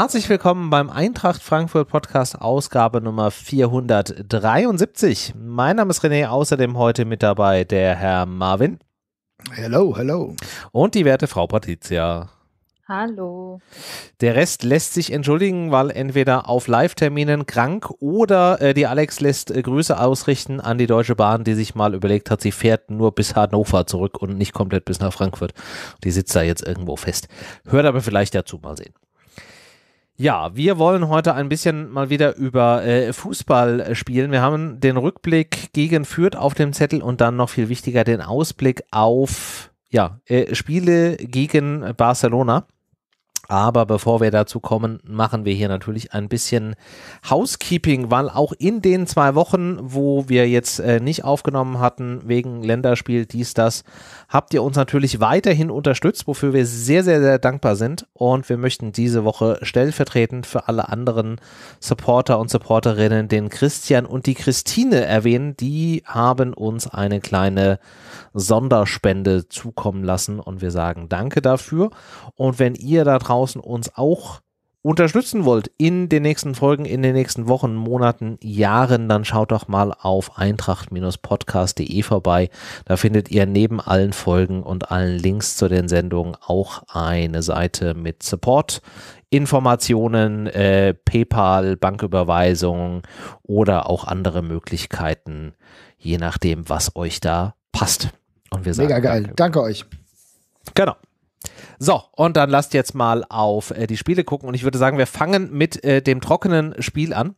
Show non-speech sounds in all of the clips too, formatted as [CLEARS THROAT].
Herzlich willkommen beim Eintracht Frankfurt Podcast Ausgabe Nummer 473. Mein Name ist René, außerdem heute mit dabei der Herr Marvin. Hello, hello. Und die werte Frau Patricia. Hallo. Der Rest lässt sich entschuldigen, weil entweder auf Live-Terminen krank oder äh, die Alex lässt äh, Grüße ausrichten an die Deutsche Bahn, die sich mal überlegt hat, sie fährt nur bis Hannover zurück und nicht komplett bis nach Frankfurt. Die sitzt da jetzt irgendwo fest. Hört aber vielleicht dazu mal sehen. Ja, wir wollen heute ein bisschen mal wieder über äh, Fußball äh, spielen. Wir haben den Rückblick gegen Fürth auf dem Zettel und dann noch viel wichtiger den Ausblick auf ja, äh, Spiele gegen Barcelona. Aber bevor wir dazu kommen, machen wir hier natürlich ein bisschen Housekeeping, weil auch in den zwei Wochen, wo wir jetzt äh, nicht aufgenommen hatten, wegen Länderspiel, dies, das, habt ihr uns natürlich weiterhin unterstützt, wofür wir sehr, sehr, sehr dankbar sind. Und wir möchten diese Woche stellvertretend für alle anderen Supporter und Supporterinnen den Christian und die Christine erwähnen. Die haben uns eine kleine Sonderspende zukommen lassen und wir sagen Danke dafür. Und wenn ihr da draußen draußen uns auch unterstützen wollt in den nächsten Folgen, in den nächsten Wochen, Monaten, Jahren, dann schaut doch mal auf eintracht-podcast.de vorbei. Da findet ihr neben allen Folgen und allen Links zu den Sendungen auch eine Seite mit Support. Informationen, äh, PayPal, Banküberweisung oder auch andere Möglichkeiten, je nachdem, was euch da passt. Und wir sagen Mega geil. Danke, danke euch. Genau. So, und dann lasst jetzt mal auf äh, die Spiele gucken und ich würde sagen, wir fangen mit äh, dem trockenen Spiel an.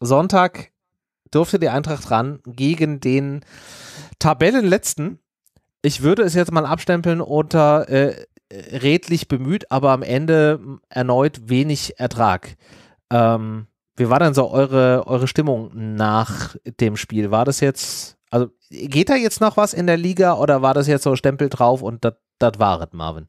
Sonntag durfte die Eintracht ran gegen den Tabellenletzten. Ich würde es jetzt mal abstempeln unter äh, redlich bemüht, aber am Ende hm, erneut wenig Ertrag. Ähm, wie war denn so eure, eure Stimmung nach dem Spiel? War das jetzt, also geht da jetzt noch was in der Liga oder war das jetzt so Stempel drauf und das das war es, Marvin.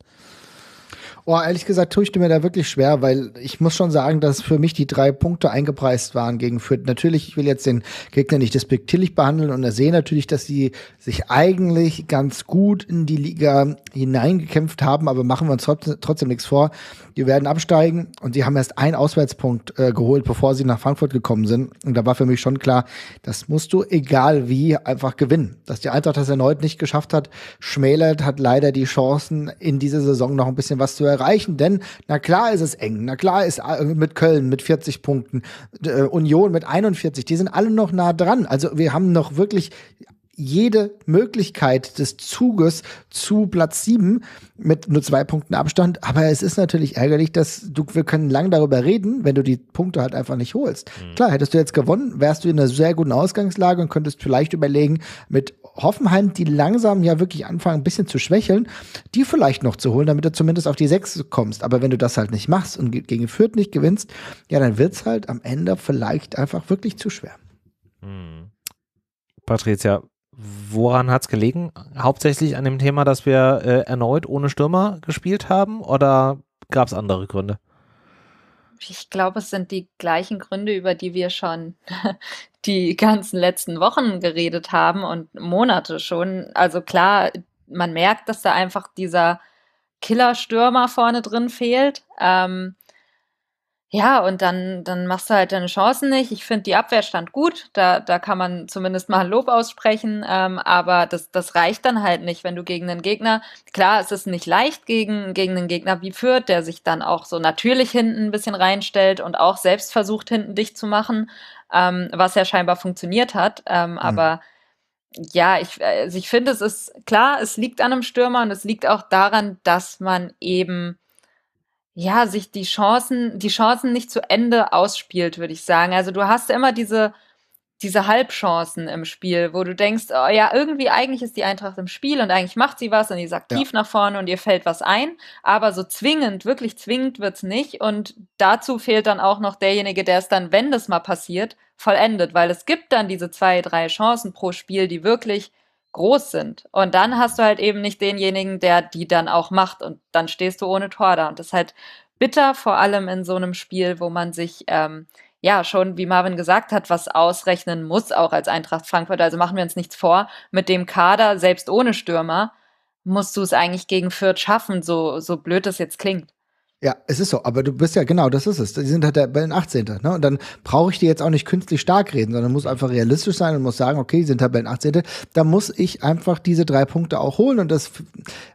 Oh, ehrlich gesagt tue ich mir da wirklich schwer, weil ich muss schon sagen, dass für mich die drei Punkte eingepreist waren gegen Fürth. Natürlich, ich will jetzt den Gegner nicht despektierlich behandeln und er sehe natürlich, dass sie sich eigentlich ganz gut in die Liga hineingekämpft haben, aber machen wir uns trotzdem, trotzdem nichts vor. Die werden absteigen und sie haben erst einen Auswärtspunkt äh, geholt, bevor sie nach Frankfurt gekommen sind. Und da war für mich schon klar, das musst du egal wie einfach gewinnen. Dass die Eintracht das erneut nicht geschafft hat, schmälert, hat leider die Chancen, in dieser Saison noch ein bisschen was zu erreichen, denn na klar ist es eng, na klar ist äh, mit Köln mit 40 Punkten, äh, Union mit 41, die sind alle noch nah dran. Also wir haben noch wirklich jede Möglichkeit des Zuges zu Platz 7 mit nur zwei Punkten Abstand. Aber es ist natürlich ärgerlich, dass du, wir können lang darüber reden, wenn du die Punkte halt einfach nicht holst. Mhm. Klar, hättest du jetzt gewonnen, wärst du in einer sehr guten Ausgangslage und könntest vielleicht überlegen, mit Hoffenheim, die langsam ja wirklich anfangen, ein bisschen zu schwächeln, die vielleicht noch zu holen, damit du zumindest auf die sechs kommst. Aber wenn du das halt nicht machst und gegen Fürth nicht gewinnst, ja, dann wird es halt am Ende vielleicht einfach wirklich zu schwer. Hm. Patricia, woran es gelegen? Hauptsächlich an dem Thema, dass wir äh, erneut ohne Stürmer gespielt haben oder gab es andere Gründe? Ich glaube, es sind die gleichen Gründe, über die wir schon die ganzen letzten Wochen geredet haben und Monate schon. Also klar, man merkt, dass da einfach dieser Killerstürmer vorne drin fehlt. Ähm, ja, und dann, dann machst du halt deine Chancen nicht. Ich finde, die Abwehr stand gut. Da, da kann man zumindest mal Lob aussprechen. Ähm, aber das, das reicht dann halt nicht, wenn du gegen einen Gegner, klar, es ist nicht leicht gegen, gegen einen Gegner wie Fürth, der sich dann auch so natürlich hinten ein bisschen reinstellt und auch selbst versucht, hinten dicht zu machen ähm, was ja scheinbar funktioniert hat. Ähm, mhm. Aber ja, ich, also ich finde, es ist klar, es liegt an einem Stürmer und es liegt auch daran, dass man eben ja sich die Chancen, die Chancen nicht zu Ende ausspielt, würde ich sagen. Also du hast immer diese diese Halbchancen im Spiel, wo du denkst, oh ja, irgendwie eigentlich ist die Eintracht im Spiel und eigentlich macht sie was und die sagt tief nach vorne und ihr fällt was ein, aber so zwingend, wirklich zwingend wird es nicht und dazu fehlt dann auch noch derjenige, der es dann, wenn das mal passiert, vollendet, weil es gibt dann diese zwei, drei Chancen pro Spiel, die wirklich groß sind und dann hast du halt eben nicht denjenigen, der die dann auch macht und dann stehst du ohne Tor da und das ist halt bitter, vor allem in so einem Spiel, wo man sich ähm, ja schon, wie Marvin gesagt hat, was ausrechnen muss, auch als Eintracht Frankfurt. Also machen wir uns nichts vor. Mit dem Kader, selbst ohne Stürmer, musst du es eigentlich gegen Fürth schaffen, so, so blöd das jetzt klingt. Ja, es ist so, aber du bist ja genau, das ist es. Die sind halt der, bei 18. Ne? Und dann brauche ich dir jetzt auch nicht künstlich stark reden, sondern muss einfach realistisch sein und muss sagen, okay, die sind Tabellen halt 18. Da muss ich einfach diese drei Punkte auch holen. Und das,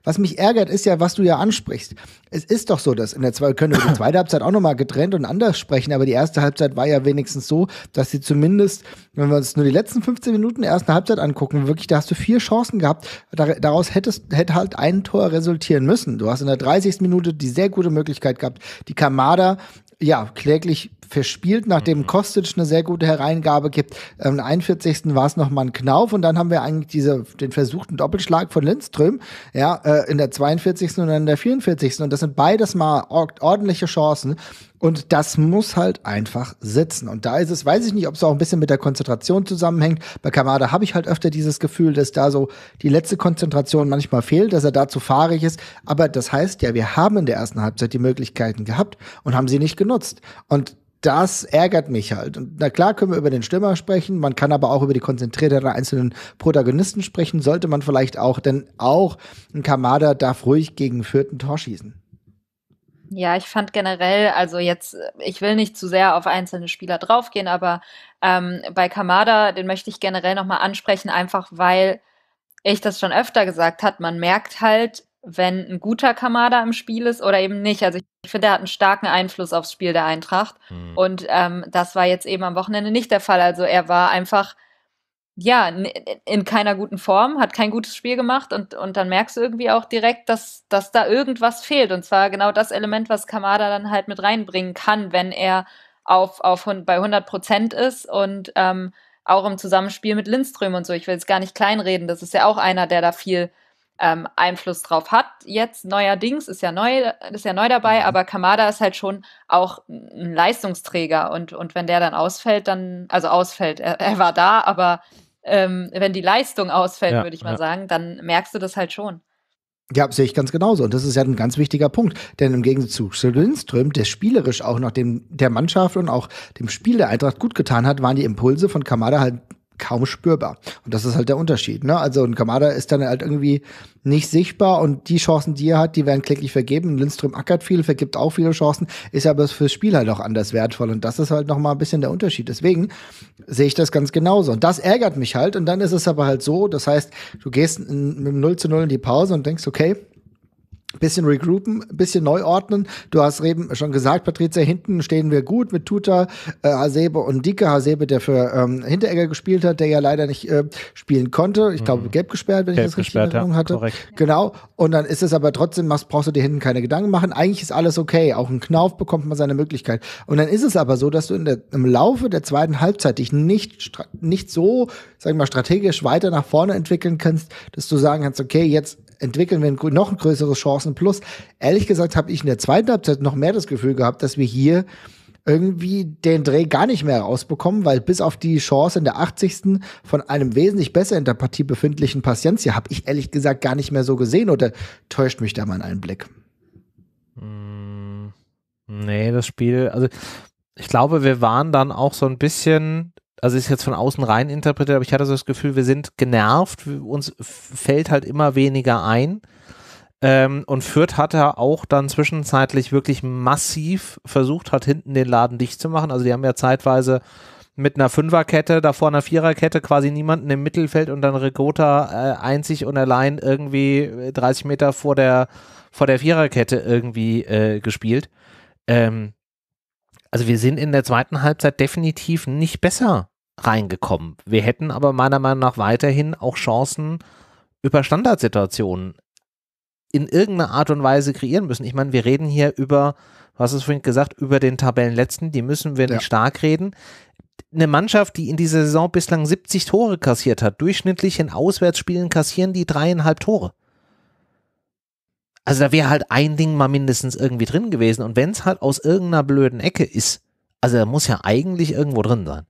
was mich ärgert, ist ja, was du ja ansprichst. Es ist doch so, dass in der zweiten, können wir die zweite Halbzeit auch nochmal getrennt und anders sprechen, aber die erste Halbzeit war ja wenigstens so, dass sie zumindest, wenn wir uns nur die letzten 15 Minuten der ersten Halbzeit angucken, wirklich, da hast du vier Chancen gehabt. Daraus hättest, hätte halt ein Tor resultieren müssen. Du hast in der 30. Minute die sehr gute Möglichkeit, Möglichkeit gehabt. Die Kamada ja, kläglich verspielt, nachdem mhm. Kostic eine sehr gute Hereingabe gibt. Am 41. war es nochmal ein Knauf und dann haben wir eigentlich diese, den versuchten Doppelschlag von Lindström, ja, äh, in der 42. und dann in der 44. Und das sind beides mal ordentliche Chancen. Und das muss halt einfach sitzen. Und da ist es, weiß ich nicht, ob es auch ein bisschen mit der Konzentration zusammenhängt. Bei Kamada habe ich halt öfter dieses Gefühl, dass da so die letzte Konzentration manchmal fehlt, dass er da zu fahrig ist. Aber das heißt ja, wir haben in der ersten Halbzeit die Möglichkeiten gehabt und haben sie nicht genutzt. Und das ärgert mich halt. Und na klar können wir über den Stürmer sprechen, man kann aber auch über die Konzentrierte einzelnen Protagonisten sprechen, sollte man vielleicht auch, denn auch ein Kamada darf ruhig gegen vierten Tor schießen. Ja, ich fand generell, also jetzt, ich will nicht zu sehr auf einzelne Spieler draufgehen, aber ähm, bei Kamada, den möchte ich generell nochmal ansprechen, einfach weil ich das schon öfter gesagt habe, man merkt halt, wenn ein guter Kamada im Spiel ist oder eben nicht. Also ich finde, er hat einen starken Einfluss aufs Spiel der Eintracht. Mhm. Und ähm, das war jetzt eben am Wochenende nicht der Fall. Also er war einfach ja, in keiner guten Form, hat kein gutes Spiel gemacht und, und dann merkst du irgendwie auch direkt, dass, dass da irgendwas fehlt. Und zwar genau das Element, was Kamada dann halt mit reinbringen kann, wenn er auf, auf, bei 100 Prozent ist und ähm, auch im Zusammenspiel mit Lindström und so. Ich will jetzt gar nicht kleinreden, das ist ja auch einer, der da viel ähm, Einfluss drauf hat. Jetzt neuerdings ist ja neu, ist ja neu dabei, mhm. aber Kamada ist halt schon auch ein Leistungsträger und, und wenn der dann ausfällt, dann, also ausfällt, er, er war da, aber ähm, wenn die Leistung ausfällt, ja, würde ich mal ja. sagen, dann merkst du das halt schon. Ja, sehe ich ganz genauso. Und das ist ja ein ganz wichtiger Punkt. Denn im Gegensatz zu Lindström, der spielerisch auch nach dem, der Mannschaft und auch dem Spiel der Eintracht gut getan hat, waren die Impulse von Kamada halt kaum spürbar. Und das ist halt der Unterschied. Ne? Also ein Kamada ist dann halt irgendwie nicht sichtbar und die Chancen, die er hat, die werden kläglich vergeben. Lindström ackert viel, vergibt auch viele Chancen, ist aber fürs Spiel halt auch anders wertvoll. Und das ist halt nochmal ein bisschen der Unterschied. Deswegen sehe ich das ganz genauso. Und das ärgert mich halt. Und dann ist es aber halt so, das heißt, du gehst mit 0 zu 0 in die Pause und denkst, okay, bisschen regroupen, bisschen neu ordnen. Du hast eben schon gesagt, Patrizia, hinten stehen wir gut mit Tuta, äh, Hasebe und Dike. Hasebe, der für ähm, Hinteregger gespielt hat, der ja leider nicht äh, spielen konnte. Ich glaube, mhm. gelb gesperrt, wenn gelb ich das richtig in Erinnerung hatte. Korrekt. Genau. Und dann ist es aber trotzdem, machst, brauchst du dir hinten keine Gedanken machen. Eigentlich ist alles okay. Auch ein Knauf bekommt man seine Möglichkeit. Und dann ist es aber so, dass du in der, im Laufe der zweiten Halbzeit dich nicht, nicht so, sag ich mal, strategisch weiter nach vorne entwickeln kannst, dass du sagen kannst, okay, jetzt entwickeln wir noch ein größeres Chancenplus. Ehrlich gesagt habe ich in der zweiten Halbzeit noch mehr das Gefühl gehabt, dass wir hier irgendwie den Dreh gar nicht mehr rausbekommen, weil bis auf die Chance in der 80. von einem wesentlich besser in der Partie befindlichen Paciencia habe ich ehrlich gesagt gar nicht mehr so gesehen oder täuscht mich da mal ein Blick? Hm, nee, das Spiel, also ich glaube, wir waren dann auch so ein bisschen also ist jetzt von außen rein interpretiert, aber ich hatte so das Gefühl, wir sind genervt, uns fällt halt immer weniger ein. Ähm, und Fürth hat er auch dann zwischenzeitlich wirklich massiv versucht, hat hinten den Laden dicht zu machen. Also die haben ja zeitweise mit einer Fünferkette, davor einer Viererkette quasi niemanden im Mittelfeld und dann Regota äh, einzig und allein irgendwie 30 äh, Meter vor der, vor der Viererkette irgendwie äh, gespielt. Ähm, also wir sind in der zweiten Halbzeit definitiv nicht besser reingekommen. Wir hätten aber meiner Meinung nach weiterhin auch Chancen über Standardsituationen in irgendeiner Art und Weise kreieren müssen. Ich meine, wir reden hier über, du hast es vorhin gesagt, über den Tabellenletzten, die müssen wir ja. nicht stark reden. Eine Mannschaft, die in dieser Saison bislang 70 Tore kassiert hat, durchschnittlich in Auswärtsspielen kassieren die dreieinhalb Tore. Also da wäre halt ein Ding mal mindestens irgendwie drin gewesen. Und wenn es halt aus irgendeiner blöden Ecke ist, also da muss ja eigentlich irgendwo drin sein.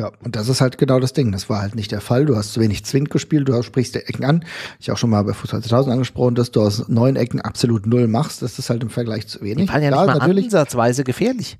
Ja, und das ist halt genau das Ding. Das war halt nicht der Fall. Du hast zu wenig Zwing gespielt, du sprichst die Ecken an. Ich auch schon mal bei Fußball 2000 angesprochen, dass du aus neun Ecken absolut null machst. Das ist halt im Vergleich zu wenig. Die waren ja nicht mal natürlich. ansatzweise gefährlich.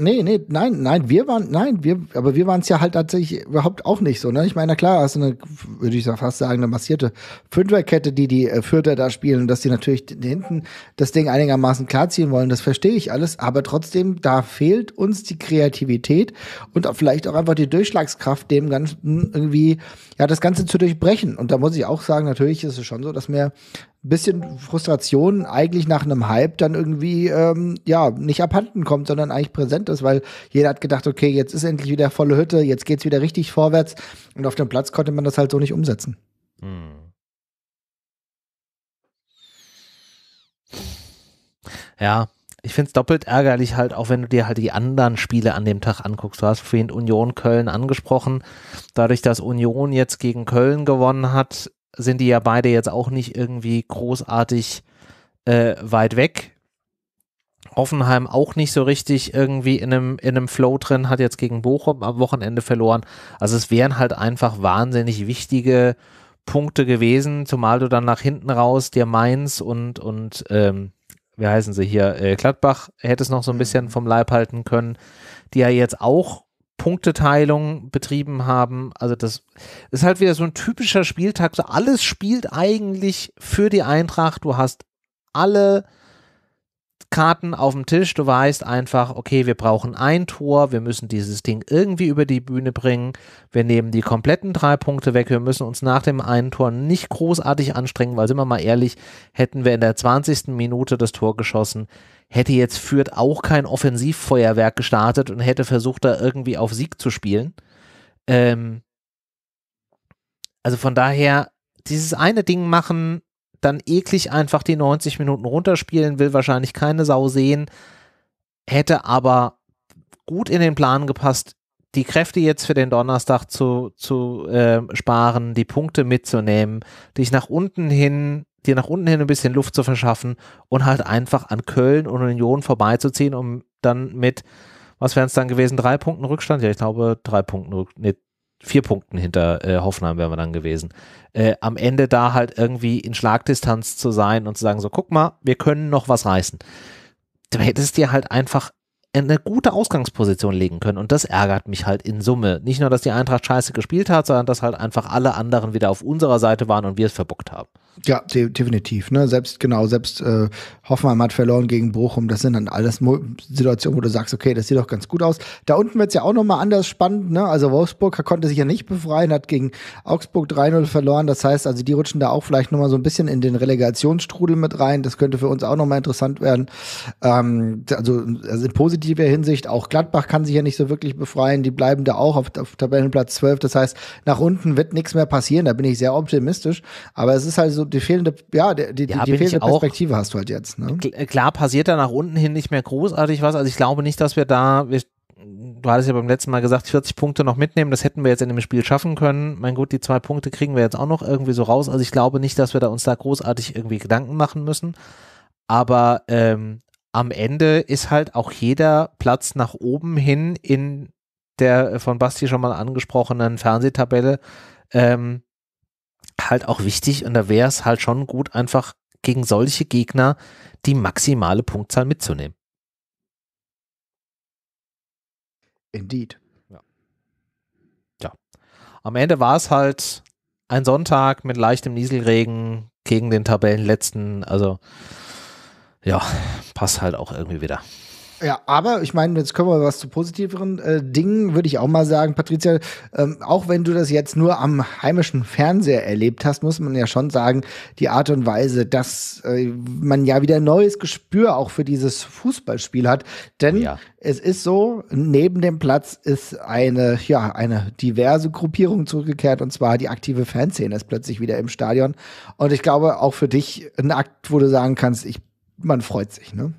Nee, nee, nein, nein, wir waren, nein, wir, aber wir waren es ja halt tatsächlich überhaupt auch nicht so, ne? Ich meine, na klar, hast du eine, würde ich fast sagen, eine massierte Fünferkette, die die äh, Fürther da spielen, dass die natürlich hinten das Ding einigermaßen klarziehen wollen, das verstehe ich alles, aber trotzdem, da fehlt uns die Kreativität und auch vielleicht auch einfach die Durchschlagskraft, dem Ganzen irgendwie, ja, das Ganze zu durchbrechen. Und da muss ich auch sagen, natürlich ist es schon so, dass mir bisschen Frustration eigentlich nach einem Hype dann irgendwie ähm, ja nicht abhanden kommt, sondern eigentlich präsent ist, weil jeder hat gedacht, okay, jetzt ist endlich wieder volle Hütte, jetzt geht's wieder richtig vorwärts und auf dem Platz konnte man das halt so nicht umsetzen. Hm. Ja, ich finde es doppelt ärgerlich halt, auch wenn du dir halt die anderen Spiele an dem Tag anguckst. Du hast vorhin Union Köln angesprochen. Dadurch, dass Union jetzt gegen Köln gewonnen hat, sind die ja beide jetzt auch nicht irgendwie großartig äh, weit weg. Hoffenheim auch nicht so richtig irgendwie in einem, in einem Flow drin, hat jetzt gegen Bochum am Wochenende verloren. Also es wären halt einfach wahnsinnig wichtige Punkte gewesen, zumal du dann nach hinten raus dir Mainz und, und ähm, wie heißen sie hier, äh, Gladbach hättest noch so ein mhm. bisschen vom Leib halten können, die ja jetzt auch Punkteteilung betrieben haben. Also das ist halt wieder so ein typischer Spieltag. So alles spielt eigentlich für die Eintracht. Du hast alle Karten auf dem Tisch. Du weißt einfach, okay, wir brauchen ein Tor, wir müssen dieses Ding irgendwie über die Bühne bringen. Wir nehmen die kompletten drei Punkte weg. Wir müssen uns nach dem einen Tor nicht großartig anstrengen, weil sind wir mal ehrlich, hätten wir in der 20. Minute das Tor geschossen, hätte jetzt Fürth auch kein Offensivfeuerwerk gestartet und hätte versucht, da irgendwie auf Sieg zu spielen. Ähm also von daher, dieses eine Ding machen, dann eklig einfach die 90 Minuten runterspielen, will wahrscheinlich keine Sau sehen, hätte aber gut in den Plan gepasst, die Kräfte jetzt für den Donnerstag zu, zu äh, sparen, die Punkte mitzunehmen, dich nach unten hin, dir nach unten hin ein bisschen Luft zu verschaffen und halt einfach an Köln und Union vorbeizuziehen, um dann mit, was wären es dann gewesen, drei Punkten Rückstand? Ja, ich glaube, drei Punkten Rückstand, nee, vier Punkten hinter äh, Hoffenheim wären wir dann gewesen. Äh, am Ende da halt irgendwie in Schlagdistanz zu sein und zu sagen, so guck mal, wir können noch was reißen. Du hättest dir halt einfach eine gute Ausgangsposition legen können und das ärgert mich halt in Summe. Nicht nur, dass die Eintracht scheiße gespielt hat, sondern dass halt einfach alle anderen wieder auf unserer Seite waren und wir es verbockt haben. Ja, de definitiv. Ne? Selbst, genau, selbst äh, Hoffenheim hat verloren gegen Bochum. Das sind dann alles Mo Situationen, wo du sagst, okay, das sieht doch ganz gut aus. Da unten wird es ja auch nochmal anders spannend. Ne? Also Wolfsburg konnte sich ja nicht befreien, hat gegen Augsburg 3-0 verloren. Das heißt, also die rutschen da auch vielleicht nochmal so ein bisschen in den Relegationsstrudel mit rein. Das könnte für uns auch nochmal interessant werden. Ähm, also, also, in positiver Hinsicht, auch Gladbach kann sich ja nicht so wirklich befreien. Die bleiben da auch auf, auf Tabellenplatz 12. Das heißt, nach unten wird nichts mehr passieren. Da bin ich sehr optimistisch. Aber es ist halt so, also die fehlende, ja, die, die, ja, die fehlende Perspektive hast du halt jetzt. Ne? Äh, klar passiert da nach unten hin nicht mehr großartig was. Also ich glaube nicht, dass wir da, wir, du hattest ja beim letzten Mal gesagt, 40 Punkte noch mitnehmen, das hätten wir jetzt in dem Spiel schaffen können. Mein Gott, die zwei Punkte kriegen wir jetzt auch noch irgendwie so raus. Also ich glaube nicht, dass wir da uns da großartig irgendwie Gedanken machen müssen. Aber ähm, am Ende ist halt auch jeder Platz nach oben hin in der von Basti schon mal angesprochenen Fernsehtabelle ähm, halt auch wichtig und da wäre es halt schon gut, einfach gegen solche Gegner die maximale Punktzahl mitzunehmen. Indeed. Ja. ja. Am Ende war es halt ein Sonntag mit leichtem Nieselregen gegen den Tabellenletzten. Also ja, passt halt auch irgendwie wieder. Ja, aber ich meine, jetzt können wir was zu positiveren äh, Dingen, würde ich auch mal sagen, Patricia, ähm, auch wenn du das jetzt nur am heimischen Fernseher erlebt hast, muss man ja schon sagen, die Art und Weise, dass äh, man ja wieder neues Gespür auch für dieses Fußballspiel hat. Denn ja. es ist so, neben dem Platz ist eine, ja, eine diverse Gruppierung zurückgekehrt und zwar die aktive Fanszene ist plötzlich wieder im Stadion. Und ich glaube, auch für dich ein Akt, wo du sagen kannst, ich, man freut sich, ne?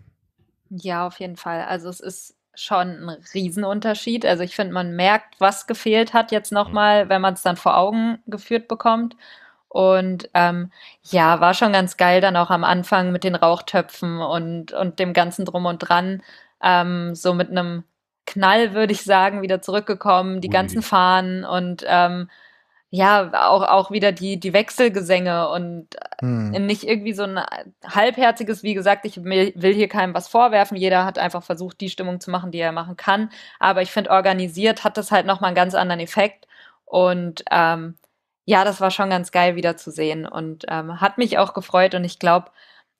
Ja, auf jeden Fall. Also es ist schon ein Riesenunterschied. Also ich finde, man merkt, was gefehlt hat jetzt nochmal, mhm. wenn man es dann vor Augen geführt bekommt. Und ähm, ja, war schon ganz geil dann auch am Anfang mit den Rauchtöpfen und, und dem ganzen Drum und Dran. Ähm, so mit einem Knall, würde ich sagen, wieder zurückgekommen, die Ui. ganzen Fahnen und ähm, ja, auch, auch wieder die, die Wechselgesänge und hm. Äh, nicht irgendwie so ein halbherziges, wie gesagt, ich will hier keinem was vorwerfen. Jeder hat einfach versucht, die Stimmung zu machen, die er machen kann. Aber ich finde, organisiert hat das halt nochmal einen ganz anderen Effekt. Und ähm, ja, das war schon ganz geil wieder zu sehen und ähm, hat mich auch gefreut. Und ich glaube,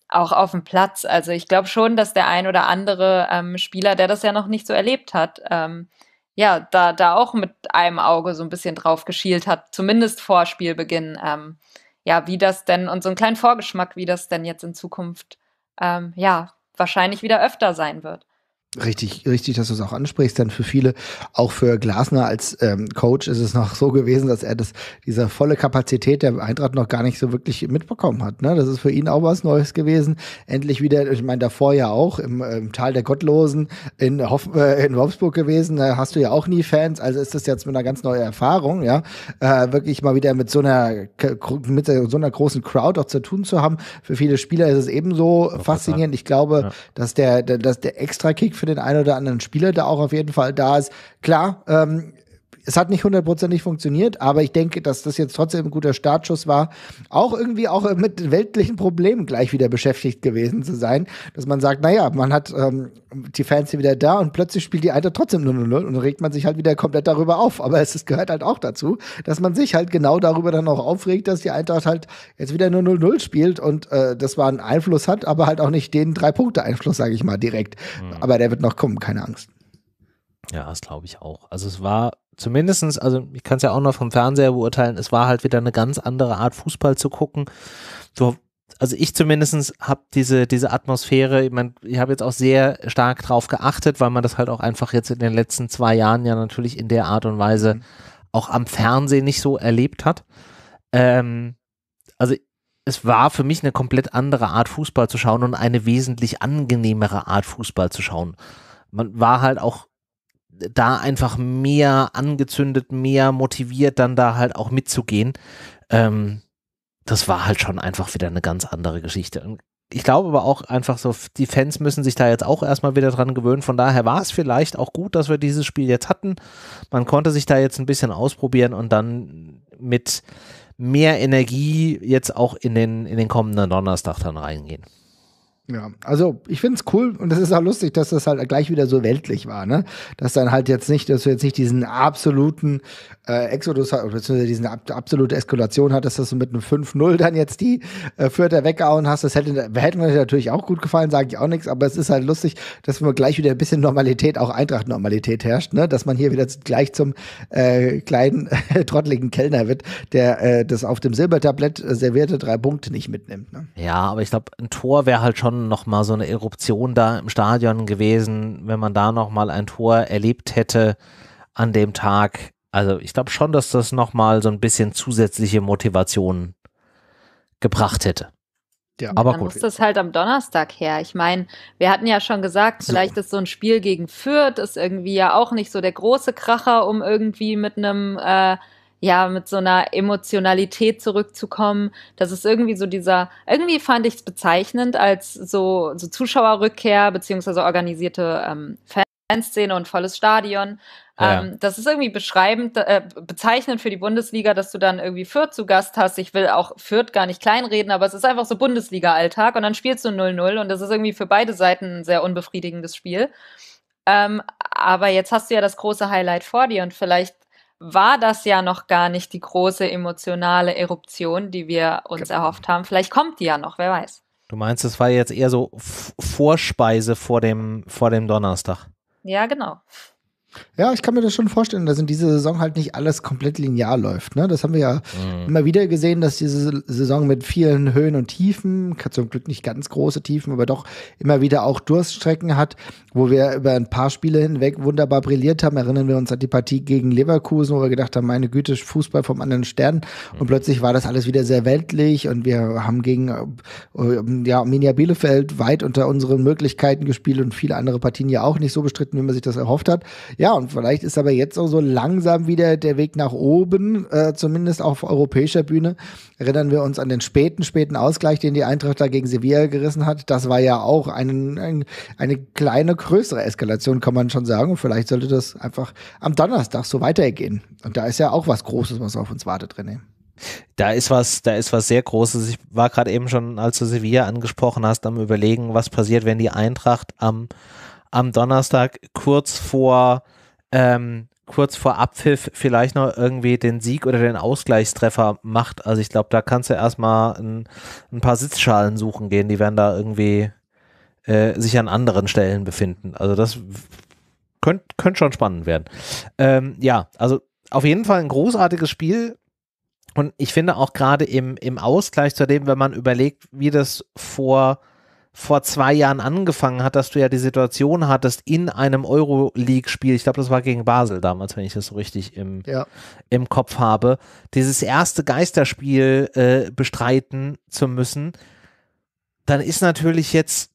auch auf dem Platz. Also ich glaube schon, dass der ein oder andere ähm, Spieler, der das ja noch nicht so erlebt hat, ähm, ja, da, da auch mit einem Auge so ein bisschen drauf geschielt hat, zumindest vor Spielbeginn. Ähm, ja, wie das denn und so einen kleinen Vorgeschmack, wie das denn jetzt in Zukunft, ähm, ja, wahrscheinlich wieder öfter sein wird. Richtig, richtig, dass du es auch ansprichst, denn für viele, auch für Glasner als ähm, Coach, ist es noch so gewesen, dass er das, diese volle Kapazität der Eintracht noch gar nicht so wirklich mitbekommen hat. Ne? Das ist für ihn auch was Neues gewesen. Endlich wieder, ich meine, davor ja auch, im, äh, im Tal der Gottlosen in, Hoff, äh, in Wolfsburg gewesen, da hast du ja auch nie Fans, also ist das jetzt mit einer ganz neuen Erfahrung, ja, äh, wirklich mal wieder mit so einer mit so einer großen Crowd auch zu tun zu haben. Für viele Spieler ist es ebenso faszinierend. Ich glaube, ja. dass der, dass der Extra-Kick für den einen oder anderen Spieler da auch auf jeden Fall da ist. Klar, ähm, es hat nicht hundertprozentig funktioniert, aber ich denke, dass das jetzt trotzdem ein guter Startschuss war, auch irgendwie auch äh, mit weltlichen Problemen gleich wieder beschäftigt gewesen zu sein, dass man sagt, naja, man hat ähm, die Fans wieder da und plötzlich spielt die Eintracht trotzdem 0-0 und dann regt man sich halt wieder komplett darüber auf. Aber es, es gehört halt auch dazu, dass man sich halt genau darüber dann auch aufregt, dass die Eintracht halt jetzt wieder nur 0-0 spielt und äh, das war ein Einfluss hat, aber halt auch nicht den Drei-Punkte-Einfluss, sage ich mal, direkt. Mhm. Aber der wird noch kommen, keine Angst. Ja, das glaube ich auch. Also es war zumindestens, also ich kann es ja auch noch vom Fernseher beurteilen, es war halt wieder eine ganz andere Art Fußball zu gucken. Du, also ich zumindest habe diese, diese Atmosphäre, ich meine, ich habe jetzt auch sehr stark drauf geachtet, weil man das halt auch einfach jetzt in den letzten zwei Jahren ja natürlich in der Art und Weise mhm. auch am Fernsehen nicht so erlebt hat. Ähm, also es war für mich eine komplett andere Art Fußball zu schauen und eine wesentlich angenehmere Art Fußball zu schauen. Man war halt auch da einfach mehr angezündet, mehr motiviert, dann da halt auch mitzugehen. Ähm, das war halt schon einfach wieder eine ganz andere Geschichte. Ich glaube aber auch einfach so, die Fans müssen sich da jetzt auch erstmal wieder dran gewöhnen. Von daher war es vielleicht auch gut, dass wir dieses Spiel jetzt hatten. Man konnte sich da jetzt ein bisschen ausprobieren und dann mit mehr Energie jetzt auch in den, in den kommenden Donnerstag dann reingehen. Ja, also ich finde es cool und das ist auch lustig, dass das halt gleich wieder so weltlich war, ne? Dass dann halt jetzt nicht, dass du jetzt nicht diesen absoluten äh, Exodus beziehungsweise diesen ab, absolute Eskalation hattest, dass du mit einem 5-0 dann jetzt die äh, Fürther weggehauen hast. Das hätte, hätte mir natürlich auch gut gefallen, sage ich auch nichts, aber es ist halt lustig, dass man gleich wieder ein bisschen Normalität, auch Eintracht-Normalität herrscht, ne? Dass man hier wieder gleich zum äh, kleinen, [LAUGHS] trottligen Kellner wird, der äh, das auf dem Silbertablett äh, servierte drei Punkte nicht mitnimmt. Ne? Ja, aber ich glaube, ein Tor wäre halt schon Jahren nochmal so eine Eruption da im Stadion gewesen, wenn man da nochmal ein Tor erlebt hätte an dem Tag. Also ich glaube schon, dass das nochmal so ein bisschen zusätzliche Motivation gebracht hätte. Ja, aber dann gut. muss das halt am Donnerstag her. Ich meine, wir hatten ja schon gesagt, vielleicht so. ist so ein Spiel gegen Fürth, ist irgendwie ja auch nicht so der große Kracher, um irgendwie mit einem äh, ja, mit so einer Emotionalität zurückzukommen. Das ist irgendwie so dieser, irgendwie fand ich es bezeichnend als so, so Zuschauerrückkehr beziehungsweise organisierte ähm, Fanszene und volles Stadion. Ja. Ähm, das ist irgendwie beschreibend, äh, bezeichnend für die Bundesliga, dass du dann irgendwie Fürth zu Gast hast. Ich will auch Fürth gar nicht kleinreden, aber es ist einfach so Bundesliga-Alltag und dann spielst du 0-0 und das ist irgendwie für beide Seiten ein sehr unbefriedigendes Spiel. Ähm, aber jetzt hast du ja das große Highlight vor dir und vielleicht war das ja noch gar nicht die große emotionale Eruption, die wir uns genau. erhofft haben. Vielleicht kommt die ja noch, wer weiß. Du meinst, es war jetzt eher so Vorspeise vor dem, vor dem Donnerstag? Ja, genau. Ja, ich kann mir das schon vorstellen, dass in dieser Saison halt nicht alles komplett linear läuft. Ne? Das haben wir ja mhm. immer wieder gesehen, dass diese Saison mit vielen Höhen und Tiefen, zum Glück nicht ganz große Tiefen, aber doch immer wieder auch Durststrecken hat, wo wir über ein paar Spiele hinweg wunderbar brilliert haben. Erinnern wir uns an die Partie gegen Leverkusen, wo wir gedacht haben, meine Güte, Fußball vom anderen Stern. Und mhm. plötzlich war das alles wieder sehr weltlich und wir haben gegen äh, ja, Arminia Bielefeld weit unter unseren Möglichkeiten gespielt und viele andere Partien ja auch nicht so bestritten, wie man sich das erhofft hat ja, und vielleicht ist aber jetzt auch so langsam wieder der Weg nach oben, äh, zumindest auf europäischer Bühne. Erinnern wir uns an den späten, späten Ausgleich, den die Eintracht da gegen Sevilla gerissen hat. Das war ja auch ein, ein, eine kleine, größere Eskalation, kann man schon sagen. Und vielleicht sollte das einfach am Donnerstag so weitergehen. Und da ist ja auch was Großes, was auf uns wartet, René. Da ist was, da ist was sehr Großes. Ich war gerade eben schon, als du Sevilla angesprochen hast, am überlegen, was passiert, wenn die Eintracht am ähm am Donnerstag kurz vor ähm, kurz vor Abpfiff vielleicht noch irgendwie den Sieg oder den Ausgleichstreffer macht. Also ich glaube, da kannst du erstmal ein, ein paar Sitzschalen suchen gehen, die werden da irgendwie äh, sich an anderen Stellen befinden. Also das könnte könnt schon spannend werden. Ähm, ja, also auf jeden Fall ein großartiges Spiel. Und ich finde auch gerade im, im Ausgleich zu dem, wenn man überlegt, wie das vor vor zwei Jahren angefangen hat, dass du ja die Situation hattest in einem Euroleague-Spiel, ich glaube, das war gegen Basel damals, wenn ich das so richtig im, ja. im Kopf habe, dieses erste Geisterspiel äh, bestreiten zu müssen, dann ist natürlich jetzt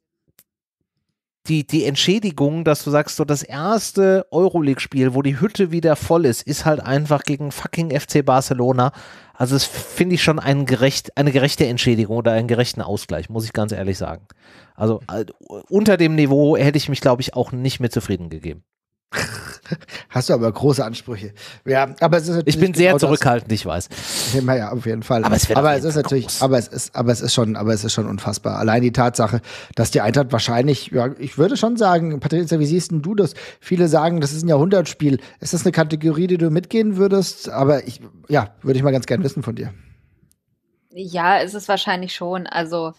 die, die Entschädigung, dass du sagst, so das erste Euroleague-Spiel, wo die Hütte wieder voll ist, ist halt einfach gegen fucking FC Barcelona. Also das finde ich schon ein gerecht, eine gerechte Entschädigung oder einen gerechten Ausgleich, muss ich ganz ehrlich sagen. Also äh, unter dem Niveau hätte ich mich, glaube ich, auch nicht mehr zufrieden gegeben. Hast du aber große Ansprüche. Ja, aber es ist Ich bin sehr genau zurückhaltend, ich weiß. Naja, auf jeden Fall. Aber es, aber es ist natürlich, aber es ist, aber es ist schon, aber es ist schon unfassbar. Allein die Tatsache, dass die Eintracht wahrscheinlich, ja, ich würde schon sagen, Patricia, wie siehst denn du das? Viele sagen, das ist ein Jahrhundertspiel. Ist das eine Kategorie, die du mitgehen würdest? Aber ich, ja, würde ich mal ganz gern wissen von dir. Ja, ist es wahrscheinlich schon. Also,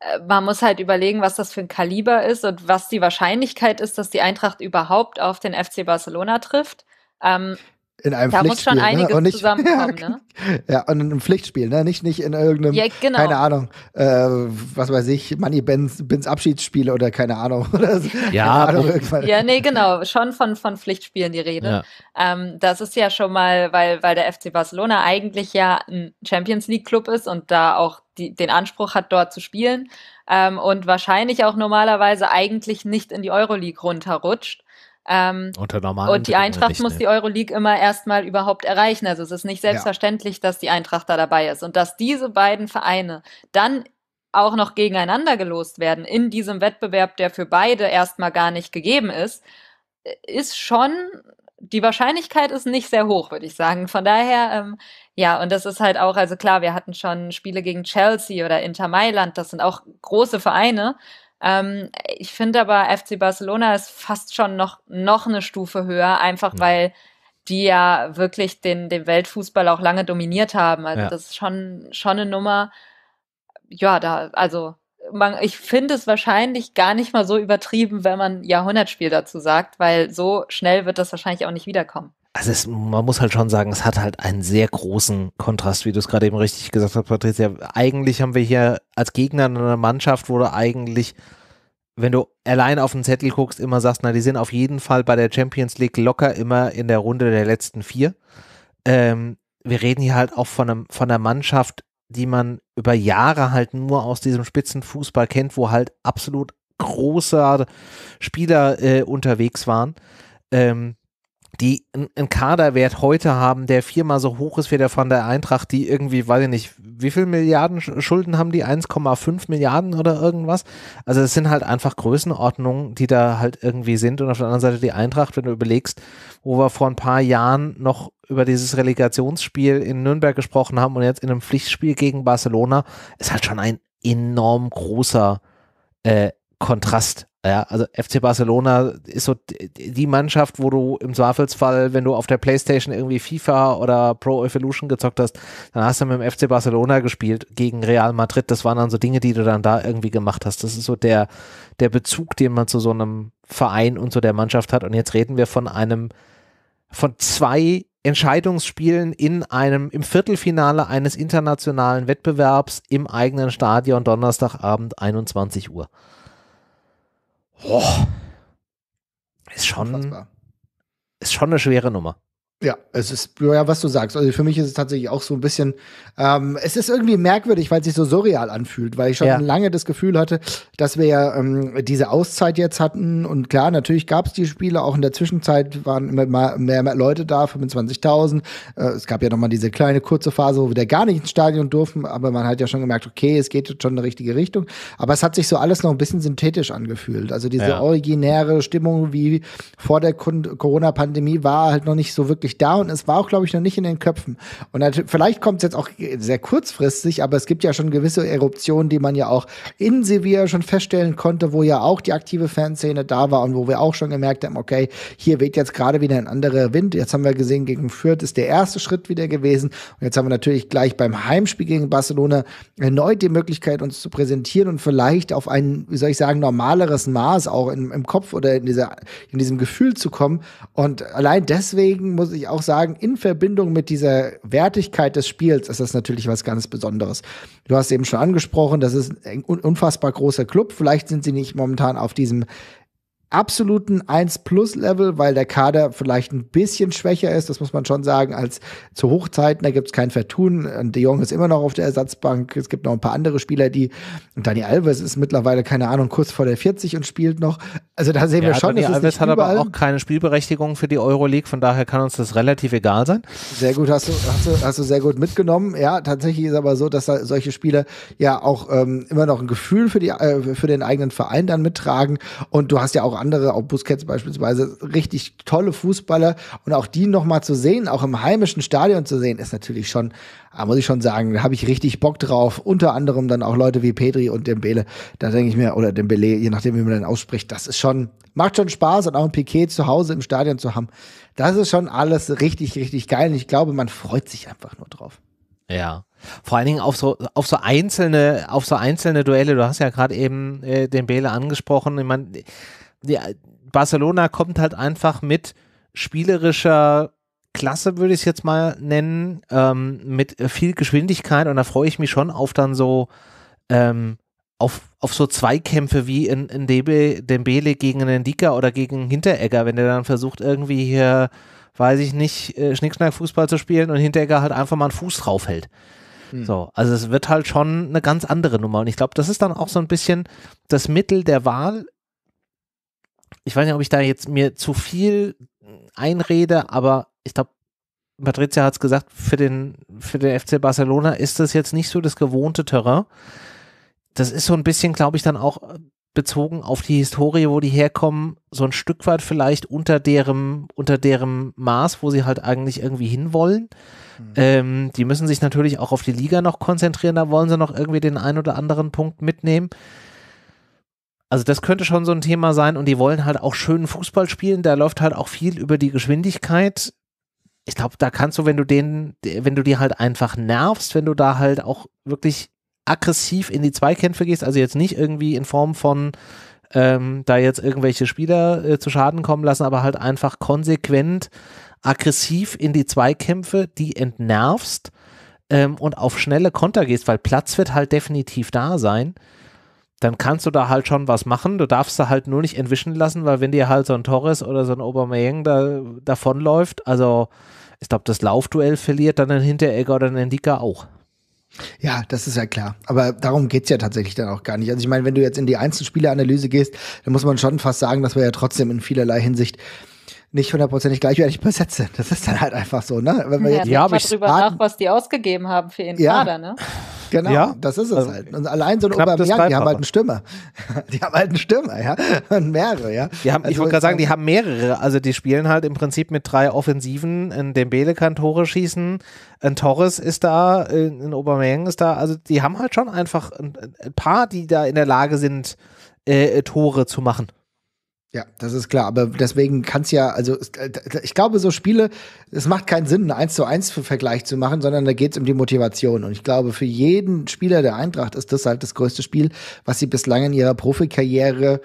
äh, man muss halt überlegen, was das für ein Kaliber ist und was die Wahrscheinlichkeit ist, dass die Eintracht überhaupt auf den FC Barcelona trifft. Ähm, in einem da Pflichtspiel. Da muss schon ne? einiges ne? und nicht, zusammenkommen, ja, [LAUGHS] ne? Ja, und in einem Pflichtspiel, ne? Nicht, nicht in irgendeinem, ja, genau. keine Ahnung, äh, was weiß ich, Money Bens, Bens Abschiedsspiel oder keine Ahnung. [LAUGHS] Oder so. Ja, Ahnung, ja, nee, genau, schon von, von Pflichtspielen die Rede. Ja. Ähm, das ist ja schon mal, weil, weil der FC Barcelona eigentlich ja ein Champions League-Club ist und da auch die, den Anspruch hat, dort zu spielen ähm, und wahrscheinlich auch normalerweise eigentlich nicht in die Euroleague runterrutscht. Ähm, Unter normalen und die Eintracht nicht, muss ne. die Euroleague immer erstmal überhaupt erreichen. Also es ist nicht selbstverständlich, ja. dass die Eintracht da dabei ist. Und dass diese beiden Vereine dann auch noch gegeneinander gelost werden in diesem Wettbewerb, der für beide erstmal gar nicht gegeben ist, ist schon, die Wahrscheinlichkeit ist nicht sehr hoch, würde ich sagen. Von daher, ähm, ja, und das ist halt auch, also klar, wir hatten schon Spiele gegen Chelsea oder Inter Mailand, das sind auch große Vereine, ähm, ich finde aber FC Barcelona ist fast schon noch, noch eine Stufe höher, einfach ja. weil die ja wirklich den, den Weltfußball auch lange dominiert haben. Also ja. das ist schon, schon eine Nummer. Ja, da, also man, ich finde es wahrscheinlich gar nicht mal so übertrieben, wenn man Jahrhundertspiel dazu sagt, weil so schnell wird das wahrscheinlich auch nicht wiederkommen also es, man muss halt schon sagen, es hat halt einen sehr großen Kontrast, wie du es gerade eben richtig gesagt hast, Patricia. Eigentlich haben wir hier als Gegner eine Mannschaft, wo du eigentlich, wenn du allein auf den Zettel guckst, immer sagst, na, die sind auf jeden Fall bei der Champions League locker immer in der Runde der letzten vier. Ähm, wir reden hier halt auch von, einem, von einer Mannschaft, die man über Jahre halt nur aus diesem Spitzenfußball kennt, wo halt absolut große Spieler äh, unterwegs waren. Ähm, die einen Kaderwert heute haben, der viermal so hoch ist wie der von der Eintracht, die irgendwie, weiß ich nicht, wie viele Milliarden Schulden haben die? 1,5 Milliarden oder irgendwas? Also es sind halt einfach Größenordnungen, die da halt irgendwie sind. Und auf der anderen Seite die Eintracht, wenn du überlegst, wo wir vor ein paar Jahren noch über dieses Relegationsspiel in Nürnberg gesprochen haben und jetzt in einem Pflichtspiel gegen Barcelona, ist halt schon ein enorm großer äh, Kontrast ja, also FC Barcelona ist so die Mannschaft, wo du im Zweifelsfall, wenn du auf der Playstation irgendwie FIFA oder Pro Evolution gezockt hast, dann hast du mit dem FC Barcelona gespielt gegen Real Madrid. Das waren dann so Dinge, die du dann da irgendwie gemacht hast. Das ist so der, der Bezug, den man zu so einem Verein und zu der Mannschaft hat. Und jetzt reden wir von einem, von zwei Entscheidungsspielen in einem, im Viertelfinale eines internationalen Wettbewerbs im eigenen Stadion Donnerstagabend 21 Uhr. Oh, ist schon, ist schon eine schwere Nummer. Ja, es ist ja, was du sagst. Also für mich ist es tatsächlich auch so ein bisschen, ähm, es ist irgendwie merkwürdig, weil es sich so surreal anfühlt, weil ich schon ja. lange das Gefühl hatte, dass wir ja ähm, diese Auszeit jetzt hatten. Und klar, natürlich gab es die Spiele, auch in der Zwischenzeit waren immer mehr, mehr, Leute da, 25.000. Äh, es gab ja nochmal diese kleine kurze Phase, wo wir da gar nicht ins Stadion durften, aber man hat ja schon gemerkt, okay, es geht jetzt schon in die richtige Richtung. Aber es hat sich so alles noch ein bisschen synthetisch angefühlt. Also diese ja. originäre Stimmung, wie vor der Corona-Pandemie, war halt noch nicht so wirklich wirklich da und es war auch, glaube ich, noch nicht in den Köpfen. Und vielleicht kommt es jetzt auch sehr kurzfristig, aber es gibt ja schon gewisse Eruptionen, die man ja auch in Sevilla schon feststellen konnte, wo ja auch die aktive Fanszene da war und wo wir auch schon gemerkt haben, okay, hier weht jetzt gerade wieder ein anderer Wind. Jetzt haben wir gesehen, gegen Fürth ist der erste Schritt wieder gewesen. Und jetzt haben wir natürlich gleich beim Heimspiel gegen Barcelona erneut die Möglichkeit, uns zu präsentieren und vielleicht auf ein, wie soll ich sagen, normaleres Maß auch in, im Kopf oder in, dieser, in diesem Gefühl zu kommen. Und allein deswegen muss ich ich auch sagen, in Verbindung mit dieser Wertigkeit des Spiels ist das natürlich was ganz Besonderes. Du hast eben schon angesprochen, das ist ein unfassbar großer Club. Vielleicht sind sie nicht momentan auf diesem absoluten 1 Plus Level, weil der Kader vielleicht ein bisschen schwächer ist, das muss man schon sagen, als zu Hochzeiten, da gibt es kein Vertun, De Jong ist immer noch auf der Ersatzbank, es gibt noch ein paar andere Spieler, die und Dani Alves ist mittlerweile keine Ahnung, kurz vor der 40 und spielt noch. Also da sehen ja, wir schon, Dani Alves hat überall. aber auch keine Spielberechtigung für die Euroleague, von daher kann uns das relativ egal sein. Sehr gut, hast du hast du, hast du sehr gut mitgenommen. Ja, tatsächlich ist aber so, dass da solche Spieler ja auch ähm, immer noch ein Gefühl für die äh, für den eigenen Verein dann mittragen und du hast ja auch andere, auch Busquets beispielsweise, richtig tolle Fußballer. Und auch die nochmal zu sehen, auch im heimischen Stadion zu sehen, ist natürlich schon, ah, muss ich schon sagen, da habe ich richtig Bock drauf. Unter anderem dann auch Leute wie Petri und Dembele. Da denke ich mir, oder Dembele, je nachdem, wie man den ausspricht, das ist schon, macht schon Spaß und auch ein Piquet zu Hause im Stadion zu haben. Das ist schon alles richtig, richtig geil. Und ich glaube, man freut sich einfach nur drauf. Ja. Vor allen Dingen auf so, auf so einzelne, auf so einzelne Duelle. Du hast ja gerade eben äh, den Bele angesprochen. Ich meine, die, Barcelona kommt halt einfach mit spielerischer Klasse, würde ich es jetzt mal nennen, ähm, mit viel Geschwindigkeit und da freue ich mich schon auf dann so ähm, auf, auf so Zweikämpfe wie in, in DB, Dembele gegen einen Dicker oder gegen Hinteregger, wenn der dann versucht, irgendwie hier, weiß ich nicht, äh, Schnickschnack-Fußball zu spielen und Hinteregger halt einfach mal einen Fuß draufhält. Hm. So, also es wird halt schon eine ganz andere Nummer. Und ich glaube, das ist dann auch so ein bisschen das Mittel der Wahl ich weiß nicht, ob ich da jetzt mir zu viel einrede, aber ich glaube, Patricia hat es gesagt, für den, für den FC Barcelona ist das jetzt nicht so das gewohnte Terrain. Das ist so ein bisschen, glaube ich, dann auch äh, bezogen auf die Historie, wo die herkommen, so ein Stück weit vielleicht unter deren, unter deren Maß, wo sie halt eigentlich irgendwie hinwollen. Mhm. Ähm, die müssen sich natürlich auch auf die Liga noch konzentrieren, da wollen sie noch irgendwie den einen oder anderen Punkt mitnehmen. Also das könnte schon so ein Thema sein und die wollen halt auch schönen Fußball spielen. Da läuft halt auch viel über die Geschwindigkeit. Ich glaube, da kannst du, wenn du den, wenn du die halt einfach nervst, wenn du da halt auch wirklich aggressiv in die Zweikämpfe gehst, also jetzt nicht irgendwie in Form von ähm, da jetzt irgendwelche Spieler äh, zu Schaden kommen lassen, aber halt einfach konsequent aggressiv in die Zweikämpfe, die entnervst ähm, und auf schnelle Konter gehst, weil Platz wird halt definitiv da sein dann kannst du da halt schon was machen. Du darfst da halt nur nicht entwischen lassen, weil wenn dir halt so ein Torres oder so ein Aubameyang da, davonläuft, also ich glaube, das Laufduell verliert dann ein Hinteregger oder ein Endika auch. Ja, das ist ja klar. Aber darum geht's ja tatsächlich dann auch gar nicht. Also ich meine, wenn du jetzt in die Einzelspieleranalyse gehst, dann muss man schon fast sagen, dass wir ja trotzdem in vielerlei Hinsicht nicht hundertprozentig gleichwertig besetzt sind. Das ist dann halt einfach so, ne? Wenn wir ja, jetzt ja, aber ich drüber nach, was die ausgegeben haben für ihren ja, Kader, ne? Genau, ja? das ist es also halt. Und allein so ein Obermeier, die haben halt einen Stürmer. [LAUGHS] Die haben halt einen Stürmer, ja. [LAUGHS] Und mehrere, ja. Die haben, also ich wollte gerade sagen, die haben mehrere. Also die spielen halt im Prinzip mit drei Offensiven. Ein Dembele kann Tore schießen, ein Torres ist da, ein Obermeier ist da. Also die haben halt schon einfach ein, ein paar, die da in der Lage sind, äh, Tore zu machen. Ja, das ist klar, aber deswegen kann es ja, also äh, ich glaube, so Spiele, es macht keinen Sinn, eins zu eins Vergleich zu machen, sondern da geht es um die Motivation. Und ich glaube, für jeden Spieler der Eintracht ist das halt das größte Spiel, was sie bislang in ihrer Profikarriere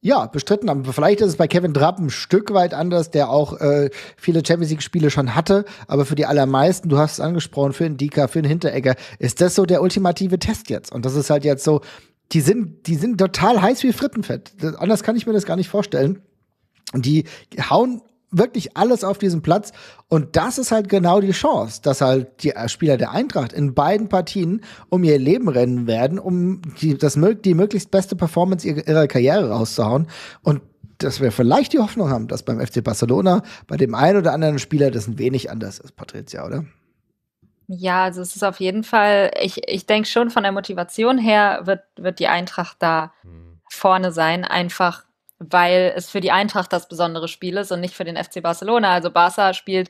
ja, bestritten haben. Vielleicht ist es bei Kevin Trapp ein Stück weit anders, der auch äh, viele Champions League-Spiele schon hatte, aber für die allermeisten, du hast es angesprochen, für den Dika, für den Hinteregger, ist das so der ultimative Test jetzt. Und das ist halt jetzt so, die sind, die sind total heiß wie Frittenfett. Das, anders kann ich mir das gar nicht vorstellen. Die hauen wirklich alles auf diesen Platz. Und das ist halt genau die Chance, dass halt die Spieler der Eintracht in beiden Partien um ihr Leben rennen werden, um die, das, die möglichst beste Performance ihrer Karriere rauszuhauen. Und dass wir vielleicht die Hoffnung haben, dass beim FC Barcelona bei dem einen oder anderen Spieler das ein wenig anders ist, Patricia, oder? Ja, also es ist auf jeden Fall, ich, ich denke schon von der Motivation her wird, wird die Eintracht da mhm. vorne sein, einfach weil es für die Eintracht das besondere Spiel ist und nicht für den FC Barcelona. Also Barca spielt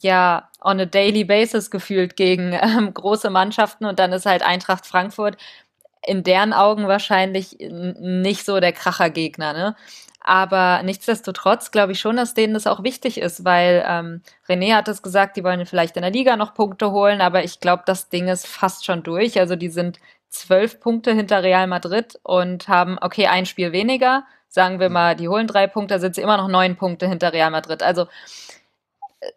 ja on a daily basis gefühlt gegen [LAUGHS] ähm, große Mannschaften und dann ist halt Eintracht Frankfurt in deren Augen wahrscheinlich nicht so der Krachergegner. Ne? Aber nichtsdestotrotz glaube ich schon, dass denen das auch wichtig ist, weil ähm, René hat es gesagt, die wollen vielleicht in der Liga noch Punkte holen, aber ich glaube, das Ding ist fast schon durch. Also die sind zwölf Punkte hinter Real Madrid und haben, okay, ein Spiel weniger. Sagen wir mhm. mal, die holen drei Punkte, da sind sie immer noch neun Punkte hinter Real Madrid. Also äh,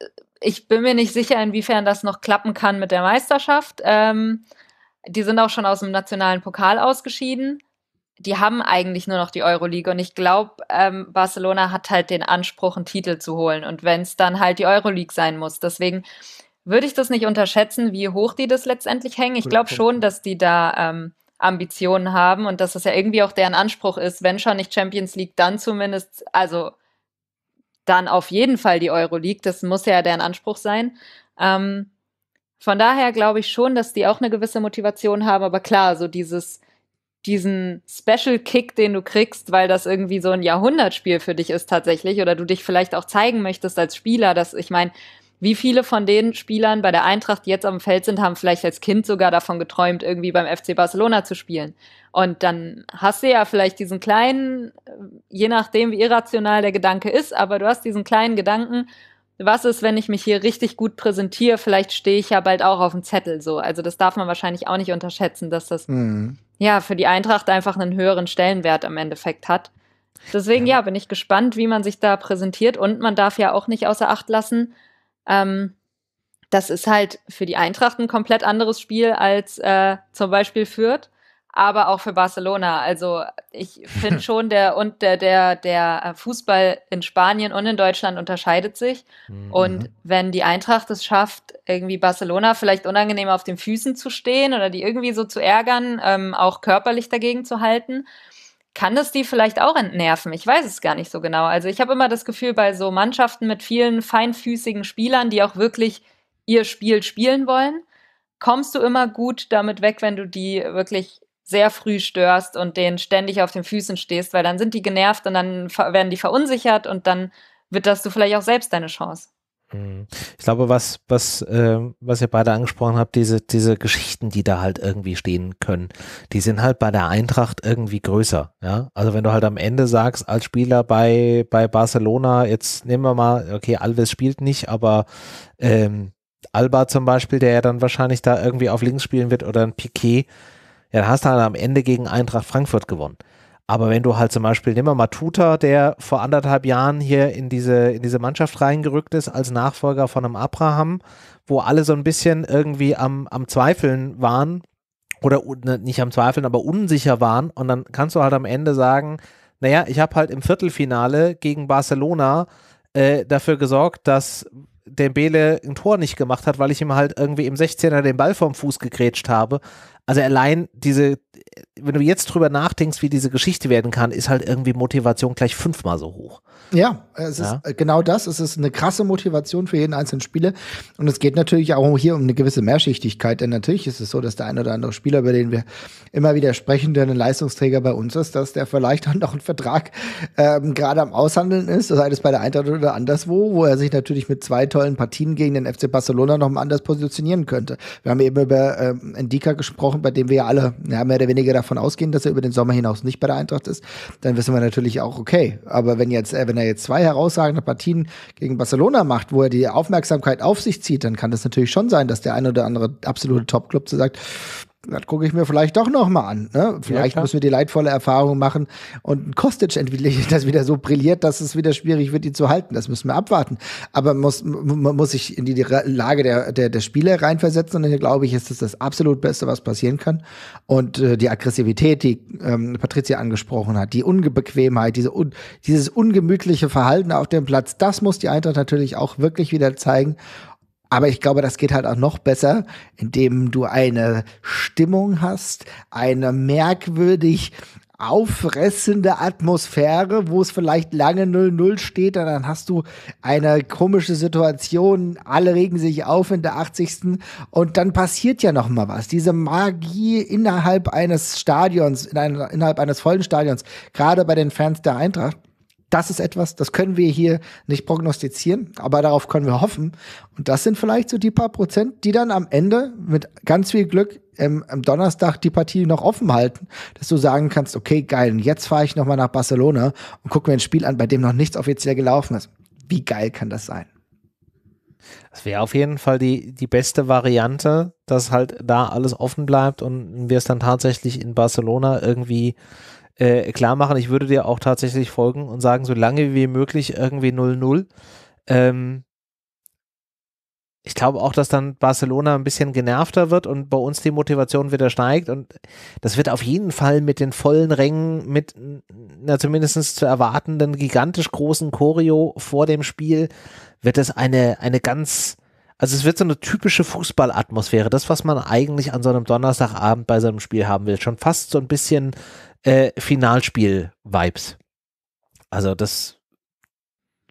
ich bin mir nicht sicher, inwiefern das noch klappen kann mit der Meisterschaft. Ähm, die sind auch schon aus dem nationalen Pokal ausgeschieden die haben eigentlich nur noch die Euroleague. Und ich glaube, ähm, Barcelona hat halt den Anspruch, einen Titel zu holen. Und wenn es dann halt die Euroleague sein muss. Deswegen würde ich das nicht unterschätzen, wie hoch die das letztendlich hängen. Ich glaube schon, dass die da ähm, Ambitionen haben und dass das ja irgendwie auch deren Anspruch ist, wenn schon nicht Champions League, dann zumindest, also dann auf jeden Fall die Euroleague. Das muss ja deren Anspruch sein. Ähm, von daher glaube ich schon, dass die auch eine gewisse Motivation haben, aber klar, so dieses diesen Special Kick, den du kriegst, weil das irgendwie so ein Jahrhundertspiel für dich ist tatsächlich oder du dich vielleicht auch zeigen möchtest als Spieler, dass ich meine, wie viele von den Spielern bei der Eintracht, die jetzt am Feld sind, haben vielleicht als Kind sogar davon geträumt, irgendwie beim FC Barcelona zu spielen. Und dann hast du ja vielleicht diesen kleinen, äh, je nachdem wie irrational der Gedanke ist, aber du hast diesen kleinen Gedanken, was ist, wenn ich mich hier richtig gut präsentiere? Vielleicht stehe ich ja bald auch auf dem Zettel so. Also das darf man wahrscheinlich auch nicht unterschätzen, dass das mhm ja, für die Eintracht einfach einen höheren Stellenwert im Endeffekt hat. Deswegen, ja. ja. bin ich gespannt, wie man sich da präsentiert. Und man darf ja auch nicht außer Acht lassen, ähm, das ist halt für die Eintracht ein komplett anderes Spiel als äh, zum Beispiel Fürth aber auch für Barcelona. Also ich finde [LAUGHS] schon, der und der, der, der äh, Fußball in Spanien und in Deutschland unterscheidet sich. Mhm. Und wenn die Eintracht es schafft, irgendwie Barcelona vielleicht unangenehm auf den Füßen zu stehen oder die irgendwie so zu ärgern, ähm, auch körperlich dagegen zu halten, kann das die vielleicht auch entnerven? Ich weiß es gar nicht so genau. Also ich habe immer das Gefühl, bei so Mannschaften mit vielen feinfüßigen Spielern, die auch wirklich ihr Spiel spielen wollen, kommst du immer gut damit weg, wenn du die wirklich sehr früh störst und denen ständig auf den Füßen stehst, weil dann sind die genervt und dann werden die verunsichert und dann wird das du vielleicht auch selbst deine Chance. Mhm. Ich glaube, was, was, äh, was ihr beide angesprochen habt, diese, diese Geschichten, die da halt irgendwie stehen können, die sind halt bei der Eintracht irgendwie größer. Ja? Also wenn du halt am Ende sagst, als Spieler bei, bei Barcelona, jetzt nehmen wir mal, okay, Alves spielt nicht, aber ähm, Alba zum Beispiel, der ja dann wahrscheinlich da irgendwie auf links spielen wird oder ein Piquet, ja, dann hast du halt am Ende gegen Eintracht Frankfurt gewonnen. Aber wenn du halt zum Beispiel, nehmen wir mal Tuta, der vor anderthalb Jahren hier in diese, in diese Mannschaft reingerückt ist, als Nachfolger von einem Abraham, wo alle so ein bisschen irgendwie am, am Zweifeln waren oder ne, nicht am Zweifeln, aber unsicher waren. Und dann kannst du halt am Ende sagen, naja, ich habe halt im Viertelfinale gegen Barcelona äh, dafür gesorgt, dass Dembele ein Tor nicht gemacht hat, weil ich ihm halt irgendwie im 16er den Ball vom Fuß gegrätscht habe also allein diese, wenn du jetzt drüber nachdenkst, wie diese Geschichte werden kann, ist halt irgendwie Motivation gleich fünfmal so hoch. Ja, es ja? ist genau das. Es ist eine krasse Motivation für jeden einzelnen Spieler. Und es geht natürlich auch hier um eine gewisse Mehrschichtigkeit. Denn natürlich ist es so, dass der ein oder andere Spieler, über den wir immer wieder sprechen, der ein Leistungsträger bei uns ist, dass der vielleicht auch noch einen Vertrag ähm, gerade am Aushandeln ist, sei es bei der Eintracht oder anderswo, wo er sich natürlich mit zwei tollen Partien gegen den FC Barcelona noch mal anders positionieren könnte. Wir haben eben über ähm, Endika gesprochen bei dem wir ja alle ja, mehr oder weniger davon ausgehen, dass er über den Sommer hinaus nicht bei der Eintracht ist, dann wissen wir natürlich auch, okay, aber wenn, jetzt, äh, wenn er jetzt zwei herausragende Partien gegen Barcelona macht, wo er die Aufmerksamkeit auf sich zieht, dann kann das natürlich schon sein, dass der ein oder andere absolute Top-Club so sagt, das gucke ich mir vielleicht doch nochmal an. Ne? Vielleicht ja, müssen wir die leidvolle Erfahrung machen und Kostic entwickelt [LAUGHS] das wieder so brilliert, dass es wieder schwierig wird, die zu halten. Das müssen wir abwarten. Aber muss, man muss sich in die Lage der, der, der Spieler reinversetzen und dann glaube ich, ist das das absolut Beste, was passieren kann. Und äh, die Aggressivität, die ähm, Patricia angesprochen hat, die Unbequemheit, diese un dieses ungemütliche Verhalten auf dem Platz, das muss die Eintracht natürlich auch wirklich wieder zeigen. Aber ich glaube, das geht halt auch noch besser, indem du eine Stimmung hast, eine merkwürdig auffressende Atmosphäre, wo es vielleicht lange 0-0 steht, und dann hast du eine komische Situation, alle regen sich auf in der 80. und dann passiert ja noch mal was. Diese Magie innerhalb eines Stadions, in ein, innerhalb eines vollen Stadions, gerade bei den Fans der Eintracht, das ist etwas, das können wir hier nicht prognostizieren, aber darauf können wir hoffen. Und das sind vielleicht so die paar Prozent, die dann am Ende mit ganz viel Glück ähm, am Donnerstag die Partie noch offen halten, dass du sagen kannst, okay, geil, und jetzt fahre ich nochmal nach Barcelona und gucke mir ein Spiel an, bei dem noch nichts offiziell gelaufen ist. Wie geil kann das sein? Das wäre auf jeden Fall die, die beste Variante, dass halt da alles offen bleibt und wir es dann tatsächlich in Barcelona irgendwie äh, klar machen, ich würde dir auch tatsächlich folgen und sagen, so lange wie möglich irgendwie 0-0. Ähm, ich glaube auch, dass dann Barcelona ein bisschen genervter wird und bei uns die Motivation wieder steigt. Und das wird auf jeden Fall mit den vollen Rängen, mit einer zumindest zu erwartenden gigantisch großen Choreo vor dem Spiel, wird es eine, eine ganz, also es wird so eine typische Fußballatmosphäre. Das, was man eigentlich an so einem Donnerstagabend bei so einem Spiel haben will. Schon fast so ein bisschen äh, Finalspiel-Vibes. Also das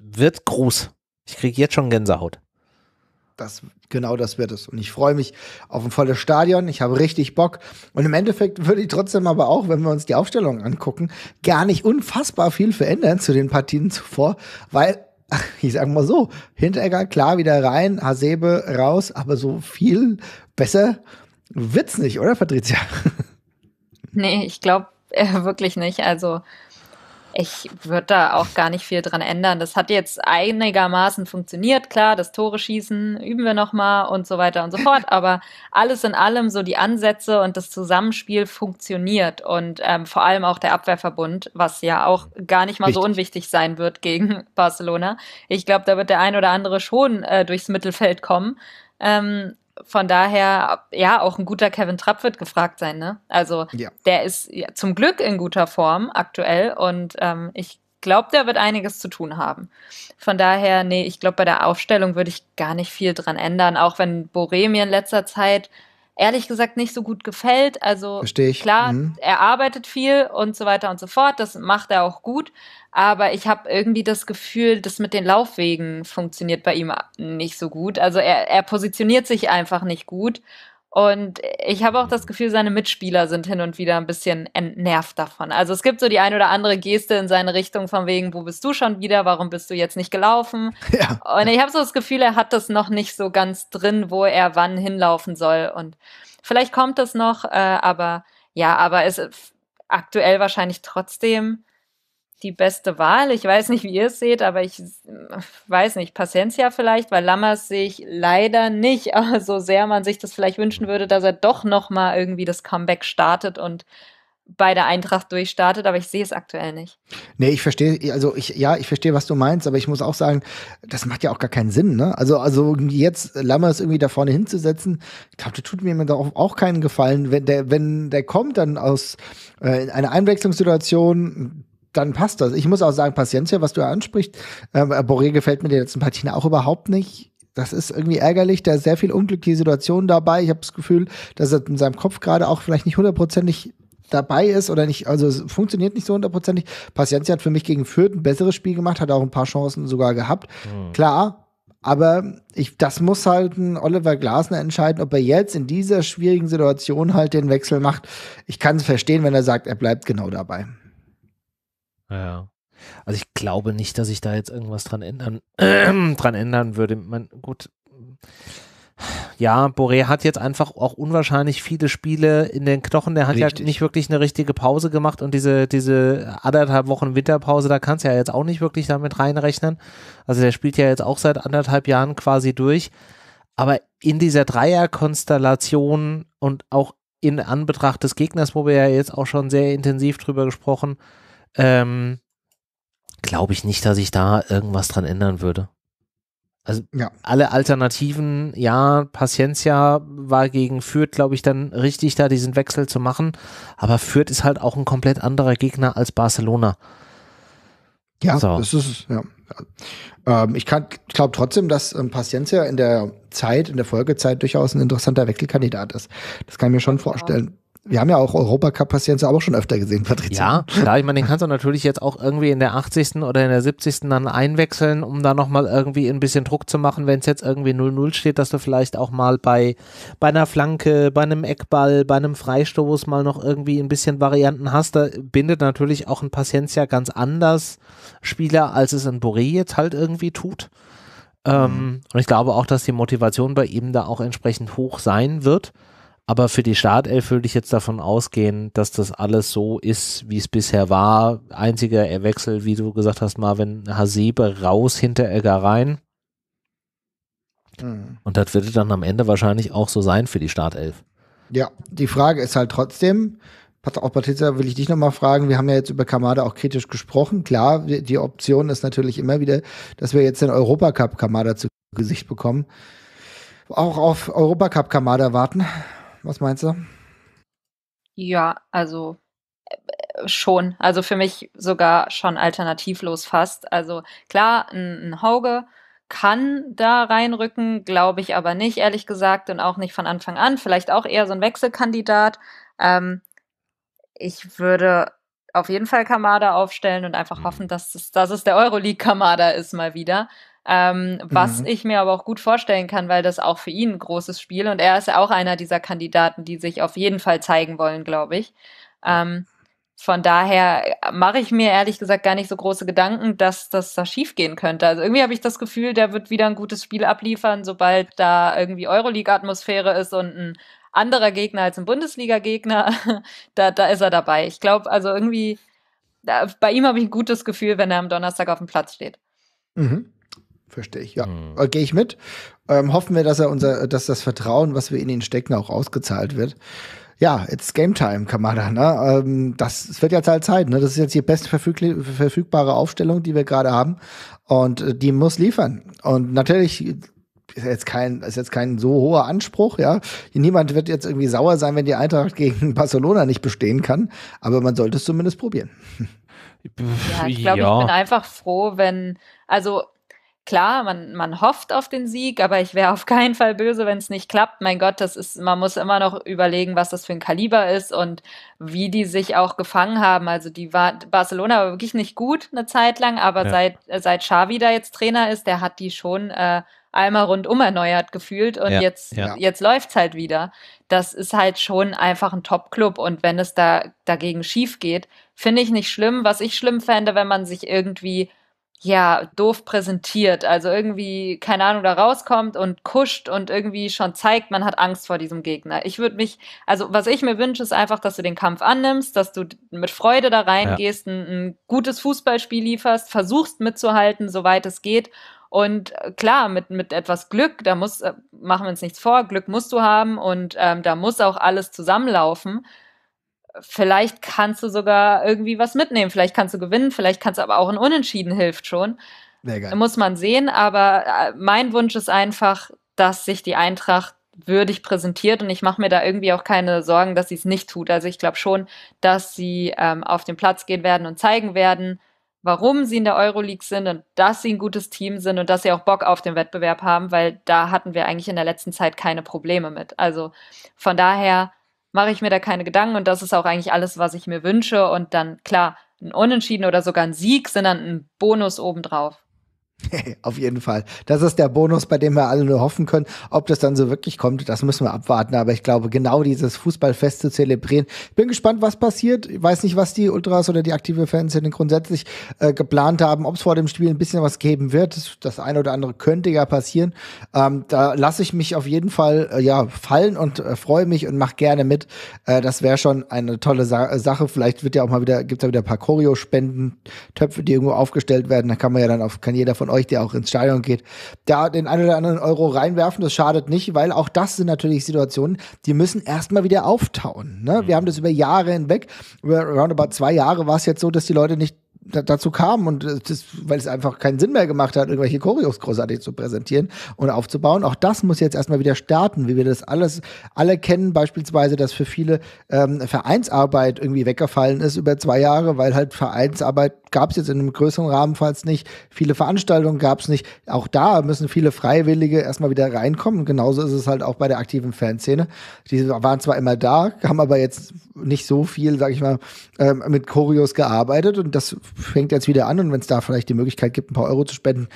wird groß. Ich kriege jetzt schon Gänsehaut. Das, genau das wird es. Und ich freue mich auf ein volles Stadion. Ich habe richtig Bock. Und im Endeffekt würde ich trotzdem aber auch, wenn wir uns die Aufstellung angucken, gar nicht unfassbar viel verändern zu den Partien zuvor, weil [LAUGHS] ich sag mal so, Hinteregger klar wieder rein, Hasebe raus, aber so viel besser wird's nicht, oder Patricia? [LAUGHS] Nee, ich glaube, äh, wirklich nicht. Also ich würde da auch gar nicht viel dran ändern. Das hat jetzt einigermaßen funktioniert, klar, das Tore schießen üben wir nochmal und so weiter und so fort. [LAUGHS] Aber alles in allem, so die Ansätze und das Zusammenspiel funktioniert und ähm, vor allem auch der Abwehrverbund, was ja auch gar nicht mal Richtig. so unwichtig sein wird gegen [LAUGHS] Barcelona. Ich glaube, da wird der ein oder andere schon äh, durchs Mittelfeld kommen. Ähm, von daher, ja, auch ein guter Kevin Trapp wird gefragt sein, ne? Also ja. der ist ja, zum Glück in guter Form aktuell und ähm, ich glaube, der wird einiges zu tun haben. Von daher, nee, ich glaube, bei der Aufstellung würde ich gar nicht viel dran ändern, auch wenn Boremi in letzter Zeit ehrlich gesagt nicht so gut gefällt. Also klar, mhm. er arbeitet viel und so weiter und so fort. Das macht er auch gut. Aber ich habe irgendwie das Gefühl, das mit den Laufwegen funktioniert bei ihm nicht so gut. Also er, er positioniert sich einfach nicht gut. Und ich habe auch das Gefühl, seine Mitspieler sind hin und wieder ein bisschen entnervt davon. Also es gibt so die ein oder andere Geste in seine Richtung von wegen, wo bist du schon wieder? Warum bist du jetzt nicht gelaufen? [LAUGHS] Ja. Und ich habe so das Gefühl, er hat das noch nicht so ganz drin, wo er wann hinlaufen soll. Und vielleicht kommt das noch, äh, aber ja, aber es aktuell wahrscheinlich trotzdem die beste Wahl. Ich weiß nicht, wie ihr es seht, aber ich weiß nicht, Paciencia vielleicht, weil Lammers sehe ich leider nicht, [LAUGHS] so sehr man sich das vielleicht wünschen würde, dass er doch nochmal irgendwie das Comeback startet und bei der Eintracht durchstartet, aber ich sehe es aktuell nicht. Nee, ich verstehe, also ich, ja, ich verstehe, was du meinst, aber ich muss auch sagen, das macht ja auch gar keinen Sinn, ne? Also, also jetzt Lammers irgendwie da vorne hinzusetzen, ich glaube, das tut mir da auch, auch keinen Gefallen. Wenn der, wenn der kommt dann aus äh, einer Einwechslungssituation, dann passt das. Ich muss auch sagen, Paciencia, was du ansprichst, äh, Boré gefällt mir den letzten Partien auch überhaupt nicht. Das ist irgendwie ärgerlich. Da ist sehr viel unglückliche Situation dabei. Ich habe das Gefühl, dass er in seinem Kopf gerade auch vielleicht nicht hundertprozentig dabei ist oder nicht, also es funktioniert nicht so hundertprozentig. Paciencia hat für mich gegen Fürth ein besseres Spiel gemacht, hat auch ein paar Chancen sogar gehabt. Mhm. Klar, aber ich, das muss halt ein Oliver Glasner entscheiden, ob er jetzt in dieser schwierigen Situation halt den Wechsel macht. Ich kann es verstehen, wenn er sagt, er bleibt genau dabei. Ja. Also ich glaube nicht, dass ich da jetzt irgendwas dran ändern, äh, [CLEARS THROAT] dran ändern würde. Man, gut. Ja, Boré hat jetzt einfach auch unwahrscheinlich viele Spiele in den Knochen. Der hat Richtig. ja nicht wirklich eine richtige Pause gemacht und diese, diese anderthalb Wochen Winterpause, da kannst du ja jetzt auch nicht wirklich damit reinrechnen. Also der spielt ja jetzt auch seit anderthalb Jahren quasi durch. Aber in dieser Dreierkonstellation und auch in Anbetracht des Gegners, wo wir ja jetzt auch schon sehr intensiv drüber gesprochen haben, ähm, glaube ich nicht, dass ich da irgendwas dran ändern würde. Also ja. alle Alternativen, ja, Paciencia war gegen Fürth, glaube ich, dann richtig da, diesen Wechsel zu machen. Aber Fürth ist halt auch ein komplett anderer Gegner als Barcelona. Ja, so. das ist, ja. Ähm, ich glaube trotzdem, dass ähm, Paciencia in der Zeit, in der Folgezeit durchaus ein interessanter Wechselkandidat ist. Das kann ich mir schon vorstellen wir haben ja auch Europacup-Patienten auch schon öfter gesehen, Patricia. Ja, klar, ich meine, den kannst du natürlich jetzt auch irgendwie in der 80. oder in der 70. dann einwechseln, um da nochmal irgendwie ein bisschen Druck zu machen, wenn es jetzt irgendwie 0-0 steht, dass du vielleicht auch mal bei, bei einer Flanke, bei einem Eckball, bei einem Freistoß mal noch irgendwie ein bisschen Varianten hast. Da bindet natürlich auch ein Patient ja ganz anders Spieler, als es ein Boré jetzt halt irgendwie tut. Ähm, mhm. Ähm, und ich glaube auch, dass die Motivation bei ihm da auch entsprechend hoch sein wird. Aber für die Startelf würde ich jetzt davon ausgehen, dass das alles so ist, wie es bisher war. Einziger Wechsel, wie du gesagt hast, Marvin Hasebe raus, Hinteregger rein. Mhm. Und das würde dann am Ende wahrscheinlich auch so sein für die Startelf. Ja, die Frage ist halt trotzdem, auch Patricia, will ich dich nochmal fragen. Wir haben ja jetzt über Kamada auch kritisch gesprochen. Klar, die Option ist natürlich immer wieder, dass wir jetzt den Europacup Kamada zu Gesicht bekommen. Auch auf Europacup Kamada warten. Was meinst du? Ja, also äh, schon. Also für mich sogar schon alternativlos fast. Also klar, ein, ein Hauge kann da reinrücken, glaube ich aber nicht, ehrlich gesagt, und auch nicht von Anfang an. Vielleicht auch eher so ein Wechselkandidat. Ähm, ich würde auf jeden Fall Kamada aufstellen und einfach mhm. hoffen, dass es, dass es der Euroleague-Kamada ist mal wieder. Ähm, was mhm. ich mir aber auch gut vorstellen kann, weil das auch für ihn ein großes Spiel und er ist ja auch einer dieser Kandidaten, die sich auf jeden Fall zeigen wollen, glaube ich. Ähm, von daher äh, mache ich mir ehrlich gesagt gar nicht so große Gedanken, dass das da schief gehen könnte. Also irgendwie habe ich das Gefühl, der wird wieder ein gutes Spiel abliefern, sobald da irgendwie Euroleague-Atmosphäre ist und ein anderer Gegner als ein Bundesliga-Gegner. [LAUGHS] da, da ist er dabei. Ich glaube, also irgendwie, da, bei ihm habe ich ein gutes Gefühl, wenn er am Donnerstag auf dem Platz steht. Mhm. Verstehe ich, ja. Hm. Gehe ich mit. Ähm, hoffen wir, dass er unser, dass das Vertrauen, was wir in ihn stecken, auch ausgezahlt wird. Ja, it's game time, Kamada. Ne? Ähm, das, es wird jetzt halt Zeit. Ne? Das ist jetzt die beste verfügbare Aufstellung, die wir gerade haben. Und äh, die muss liefern. Und natürlich ist jetzt kein, ist jetzt kein so hoher Anspruch, ja. Niemand wird jetzt irgendwie sauer sein, wenn die Eintracht gegen [LAUGHS] Barcelona nicht bestehen kann, aber man sollte es zumindest probieren. [LAUGHS] Ja, ich glaube, ja. ich bin einfach froh, wenn, also klar, man, man hofft auf den Sieg, aber ich wäre auf keinen Fall böse, wenn es nicht klappt. Mein Gott, das ist, man muss immer noch überlegen, was das für ein Kaliber ist und wie die sich auch gefangen haben. Also die war Barcelona war wirklich nicht gut eine Zeit lang, aber ja. seit, seit Xavi da jetzt Trainer ist, der hat die schon äh, einmal rundum erneuert gefühlt und ja, jetzt, ja. jetzt läuft's halt wieder. Das ist halt schon einfach ein Top-Club und wenn es da dagegen schief geht, finde ich nicht schlimm. Was ich schlimm fände, wenn man sich irgendwie ja, doof präsentiert. Also irgendwie, keine Ahnung, da rauskommt und kuscht und irgendwie schon zeigt, man hat Angst vor diesem Gegner. Ich würde mich, also was ich mir wünsche, ist einfach, dass du den Kampf annimmst, dass du mit Freude da reingehst, ja. ein, ein gutes Fußballspiel lieferst, versuchst mitzuhalten, soweit es geht. Und äh, klar, mit, mit etwas Glück, da muss, äh, machen wir uns nichts vor, Glück musst du haben und ähm, da muss auch alles zusammenlaufen vielleicht kannst du sogar irgendwie was mitnehmen. Vielleicht kannst du gewinnen, vielleicht kannst du aber auch ein Unentschieden hilft schon. geil. Muss man sehen, aber äh, mein Wunsch ist einfach, dass sich die Eintracht würdig präsentiert und ich mache mir da irgendwie auch keine Sorgen, dass sie es nicht tut. Also ich glaube schon, dass sie ähm, auf den Platz gehen werden und zeigen werden, warum sie in der Euroleague sind und dass sie ein gutes Team sind und dass sie auch Bock auf den Wettbewerb haben, weil da hatten wir eigentlich in der letzten Zeit keine Probleme mit. Also von daher mache ich mir da keine Gedanken und das ist auch eigentlich alles, was ich mir wünsche. Und dann, klar, ein Unentschieden oder sogar ein Sieg sondern ein Bonus obendrauf. [LAUGHS] Auf jeden Fall. Das ist der Bonus, bei dem wir alle nur hoffen können. Ob das dann so wirklich kommt, das müssen wir abwarten. Aber ich glaube, genau dieses Fußballfest zu zelebrieren. Ich Bin gespannt, was passiert. Ich weiß nicht, was die Ultras oder die aktive Fans Fanszene grundsätzlich äh, geplant haben, ob es vor dem Spiel ein bisschen was geben wird. Das, eine oder andere könnte ja passieren. Ähm, da lasse ich mich auf jeden Fall äh, ja fallen und äh, freue mich und mache gerne mit. Äh, das wäre schon eine tolle Sa äh, Sache. Vielleicht wird ja auch mal wieder, gibt es ja wieder ein paar Choreo-Spenden, Töpfe, die irgendwo aufgestellt werden. Da kann man ja dann auf, kann jeder von euch, der auch ins Stadion geht, da den einen oder anderen Euro reinwerfen. Das schadet nicht, weil auch das sind natürlich Situationen, die müssen erstmal wieder auftauen. Ne? Mhm. Wir haben das über Jahre hinweg, über roundabout zwei Jahre war es jetzt so, dass die Leute nicht dazu kamen und äh, das, weil es einfach keinen Sinn mehr gemacht hat, irgendwelche Choreos großartig zu präsentieren und aufzubauen. Auch das muss jetzt erstmal wieder starten, wie wir das alles alle kennen, beispielsweise, dass für viele ähm, Vereinsarbeit irgendwie weggefallen ist über zwei Jahre, weil halt Vereinsarbeit gab es jetzt in einem größeren Rahmen falls nicht. Viele Veranstaltungen gab es nicht. Auch da müssen viele Freiwillige erstmal wieder reinkommen. Genauso ist es halt auch bei der aktiven Fanszene. Die waren zwar immer da, haben aber jetzt nicht so viel, sag ich mal, ähm, mit Choreos gearbeitet und das fängt jetzt wieder an. Und wenn es da vielleicht die Möglichkeit gibt, ein paar Euro zu spenden,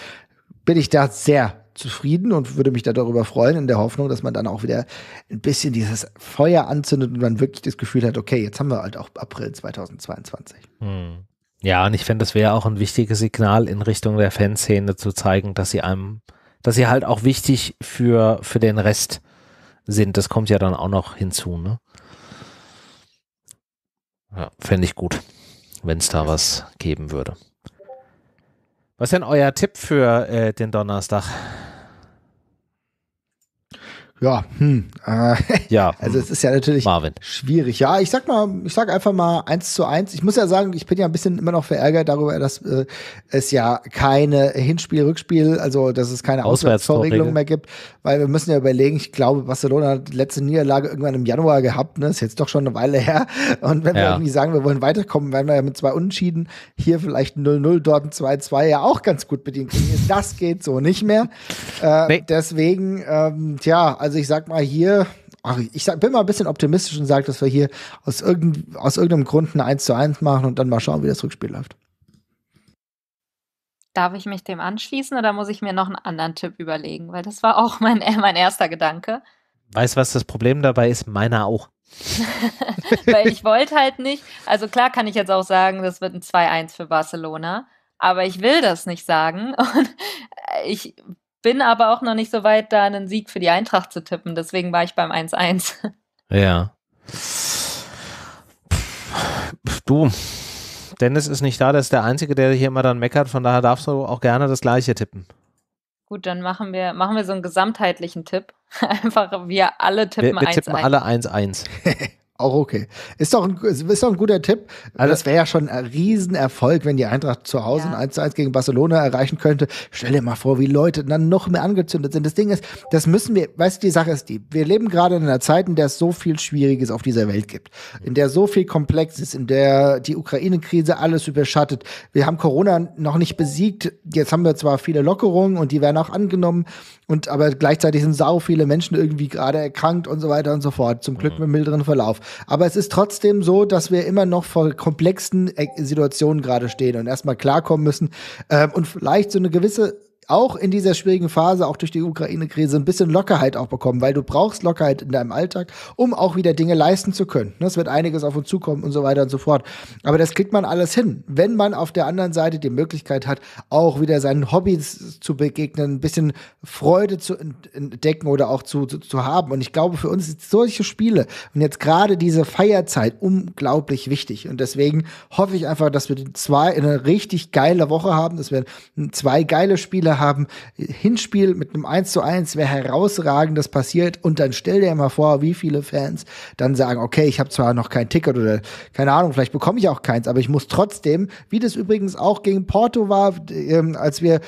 bin ich da sehr zufrieden und würde mich da darüber freuen, in der Hoffnung, dass man dann auch wieder ein bisschen dieses Feuer anzündet und man wirklich das Gefühl hat, okay, jetzt haben wir halt auch April 2022. Hm. Ja, und ich finde, das wäre auch ein wichtiges Signal in Richtung der Fanszene zu zeigen, dass sie einem, dass sie halt auch wichtig für, für den Rest sind. Das kommt ja dann auch noch hinzu, ne? Ja, fände ich gut, wenn es da was geben würde. Was ist denn euer Tipp für äh, den Donnerstag? Ja, hm. Äh, [LAUGHS] ja. Also es ist ja natürlich Marvin. schwierig. Ja, ich sag mal, ich sag einfach mal eins zu eins. Ich muss ja sagen, ich bin ja ein bisschen immer noch verärgert darüber, dass äh, es ja keine Hinspiel-Rückspiel, also dass es keine Auswärtstorregelung mehr gibt, weil wir müssen ja überlegen. Ich glaube, Barcelona hat die letzte Niederlage irgendwann im Januar gehabt. Ne, ist jetzt doch schon eine Weile her. Und wenn ja. wir irgendwie sagen, wir wollen weiterkommen, werden wir ja mit zwei Unentschieden hier vielleicht 0-0, dort ein 2-2 ja auch ganz gut bedient. Das geht so nicht mehr. Äh, nee. Deswegen, ähm, tja also ich sag mal hier, ach, ich sag, bin mal ein bisschen optimistisch und sage, dass wir hier aus, irgend, aus irgendeinem Grund ein 1 zu 1 machen und dann mal schauen, wie das Rückspiel läuft. Darf ich mich dem anschließen oder muss ich mir noch einen anderen Tipp überlegen? Weil das war auch mein, [LAUGHS] mein erster Gedanke. Weißt du, was das Problem dabei ist? Meiner auch. [LAUGHS] Weil ich wollte halt nicht, also klar kann ich jetzt auch sagen, das wird ein 2-1 für Barcelona, aber ich will das nicht sagen. [LAUGHS] Und ich bin aber auch noch nicht so weit, da einen Sieg für die Eintracht zu tippen. Deswegen war ich beim 1-1. Ja. Du, Dennis ist nicht da, das ist der Einzige, der hier immer dann meckert, von daher darfst du auch gerne das Gleiche tippen. Gut, dann machen wir, machen wir so einen gesamtheitlichen Tipp. [LAUGHS] Einfach wir alle tippen 1-1. Wir, wir tippen 1 -1. alle 1-1. [LAUGHS] Auch okay. Ist doch ein, ist doch ein guter Tipp. Also, das wäre ja schon ein Riesenerfolg, wenn die Eintracht zu Hause ja. ein 1 zu 1 gegen Barcelona erreichen könnte. Stell dir mal vor, wie Leute dann noch mehr angezündet sind. Das Ding ist, das müssen wir, weißt du, die Sache ist die, wir leben gerade in einer Zeit, in der es so viel Schwieriges auf dieser Welt gibt, in der so viel komplex ist, in der die Ukraine-Krise alles überschattet. Wir haben Corona noch nicht besiegt. Jetzt haben wir zwar viele Lockerungen und die werden auch angenommen und aber gleichzeitig sind sau viele Menschen irgendwie gerade erkrankt und so weiter und so fort. Zum Glück mhm. mit milderen Verlauf. Aber es ist trotzdem so, dass wir immer noch vor komplexen äh, Situationen gerade stehen und erstmal klarkommen müssen ähm, und vielleicht so eine gewisse auch in dieser schwierigen Phase, auch durch die Ukraine-Krise, ein bisschen Lockerheit auch bekommen, weil du brauchst Lockerheit in deinem Alltag, um auch wieder Dinge leisten zu können. Ne, es wird einiges auf uns zukommen und so weiter und so fort. Aber das kriegt man alles hin, wenn man auf der anderen Seite die Möglichkeit hat, auch wieder seinen Hobbys zu begegnen, ein bisschen Freude zu entdecken oder auch zu, zu, zu haben. Und ich glaube, für uns sind solche Spiele und jetzt gerade diese Feierzeit unglaublich wichtig. Und deswegen hoffe ich einfach, dass wir zwei eine richtig geile Woche haben, dass wir zwei geile Spiele haben. Äh, Hinspiel mit einem 1 zu 1 wäre herausragend, das passiert. Und dann stell dir mal vor, wie viele Fans dann sagen, okay, ich habe zwar noch kein Ticket oder keine Ahnung, vielleicht bekomme ich auch keins, aber ich muss trotzdem, wie das übrigens auch gegen Porto war, ähm, als wir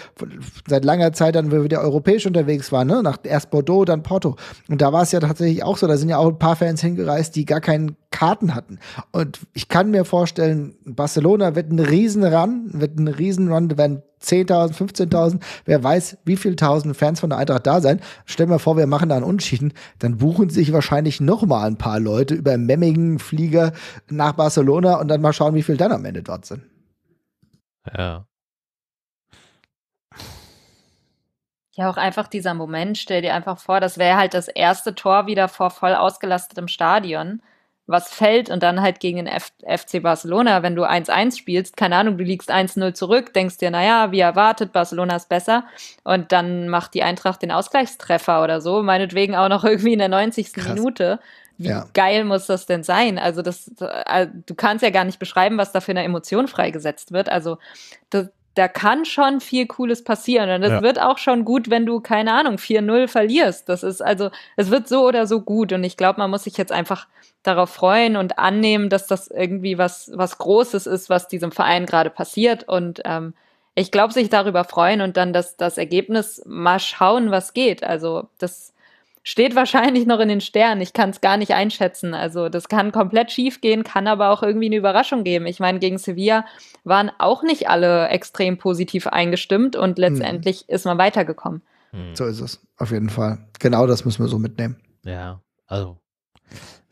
seit langer Zeit dann wieder europäisch unterwegs waren, ne? Nach, erst Bordeaux, dann Porto. Und da war es ja tatsächlich auch so, da sind ja auch ein paar Fans hingereist, die gar keinen Karten hatten. Und ich kann mir vorstellen, Barcelona wird einen Riesenrun, wird einen Riesenrun, Run, werden 10.000, 15.000, wer weiß, wie viele tausend Fans von der Eintracht da sein. Stell mir vor, wir machen da einen Unschieden, dann buchen sich wahrscheinlich nochmal ein paar Leute über Memmingen, Flieger nach Barcelona und dann mal schauen, wie viel dann am Ende dort sind. Ja. Ja, auch einfach dieser Moment, stell dir einfach vor, das wäre halt das erste Tor wieder vor voll ausgelastetem Stadion was fällt und dann halt gegen den F FC Barcelona, wenn du 1-1 spielst, keine Ahnung, du liegst 1-0 zurück, denkst dir, naja, wie erwartet, Barcelona ist besser und dann macht die Eintracht den Ausgleichstreffer oder so, meinetwegen auch noch [LAUGHS] irgendwie in der 90. Krass. Minute. Wie ja. geil muss das denn sein? Also das, äh, du kannst ja gar nicht beschreiben, was da für eine Emotion freigesetzt wird. Also das, da kann schon viel Cooles passieren. Und es ja. wird auch schon gut, wenn du, keine Ahnung, 4-0 verlierst. Das ist also, es wird so oder so gut. Und ich glaube, man muss sich jetzt einfach darauf freuen und annehmen, dass das irgendwie was, was Großes ist, was diesem Verein gerade passiert. Und ähm, ich glaube, sich darüber freuen und dann das, das Ergebnis mal schauen, was geht. Also das steht wahrscheinlich noch in den Sternen. Ich kann es gar nicht einschätzen. Also das kann komplett schief gehen, kann aber auch irgendwie eine Überraschung geben. Ich meine, gegen Sevilla waren auch nicht alle extrem positiv eingestimmt und mhm. letztendlich mhm. ist man weitergekommen. Mhm. So ist es, auf jeden Fall. Genau das müssen wir so mitnehmen. Ja, also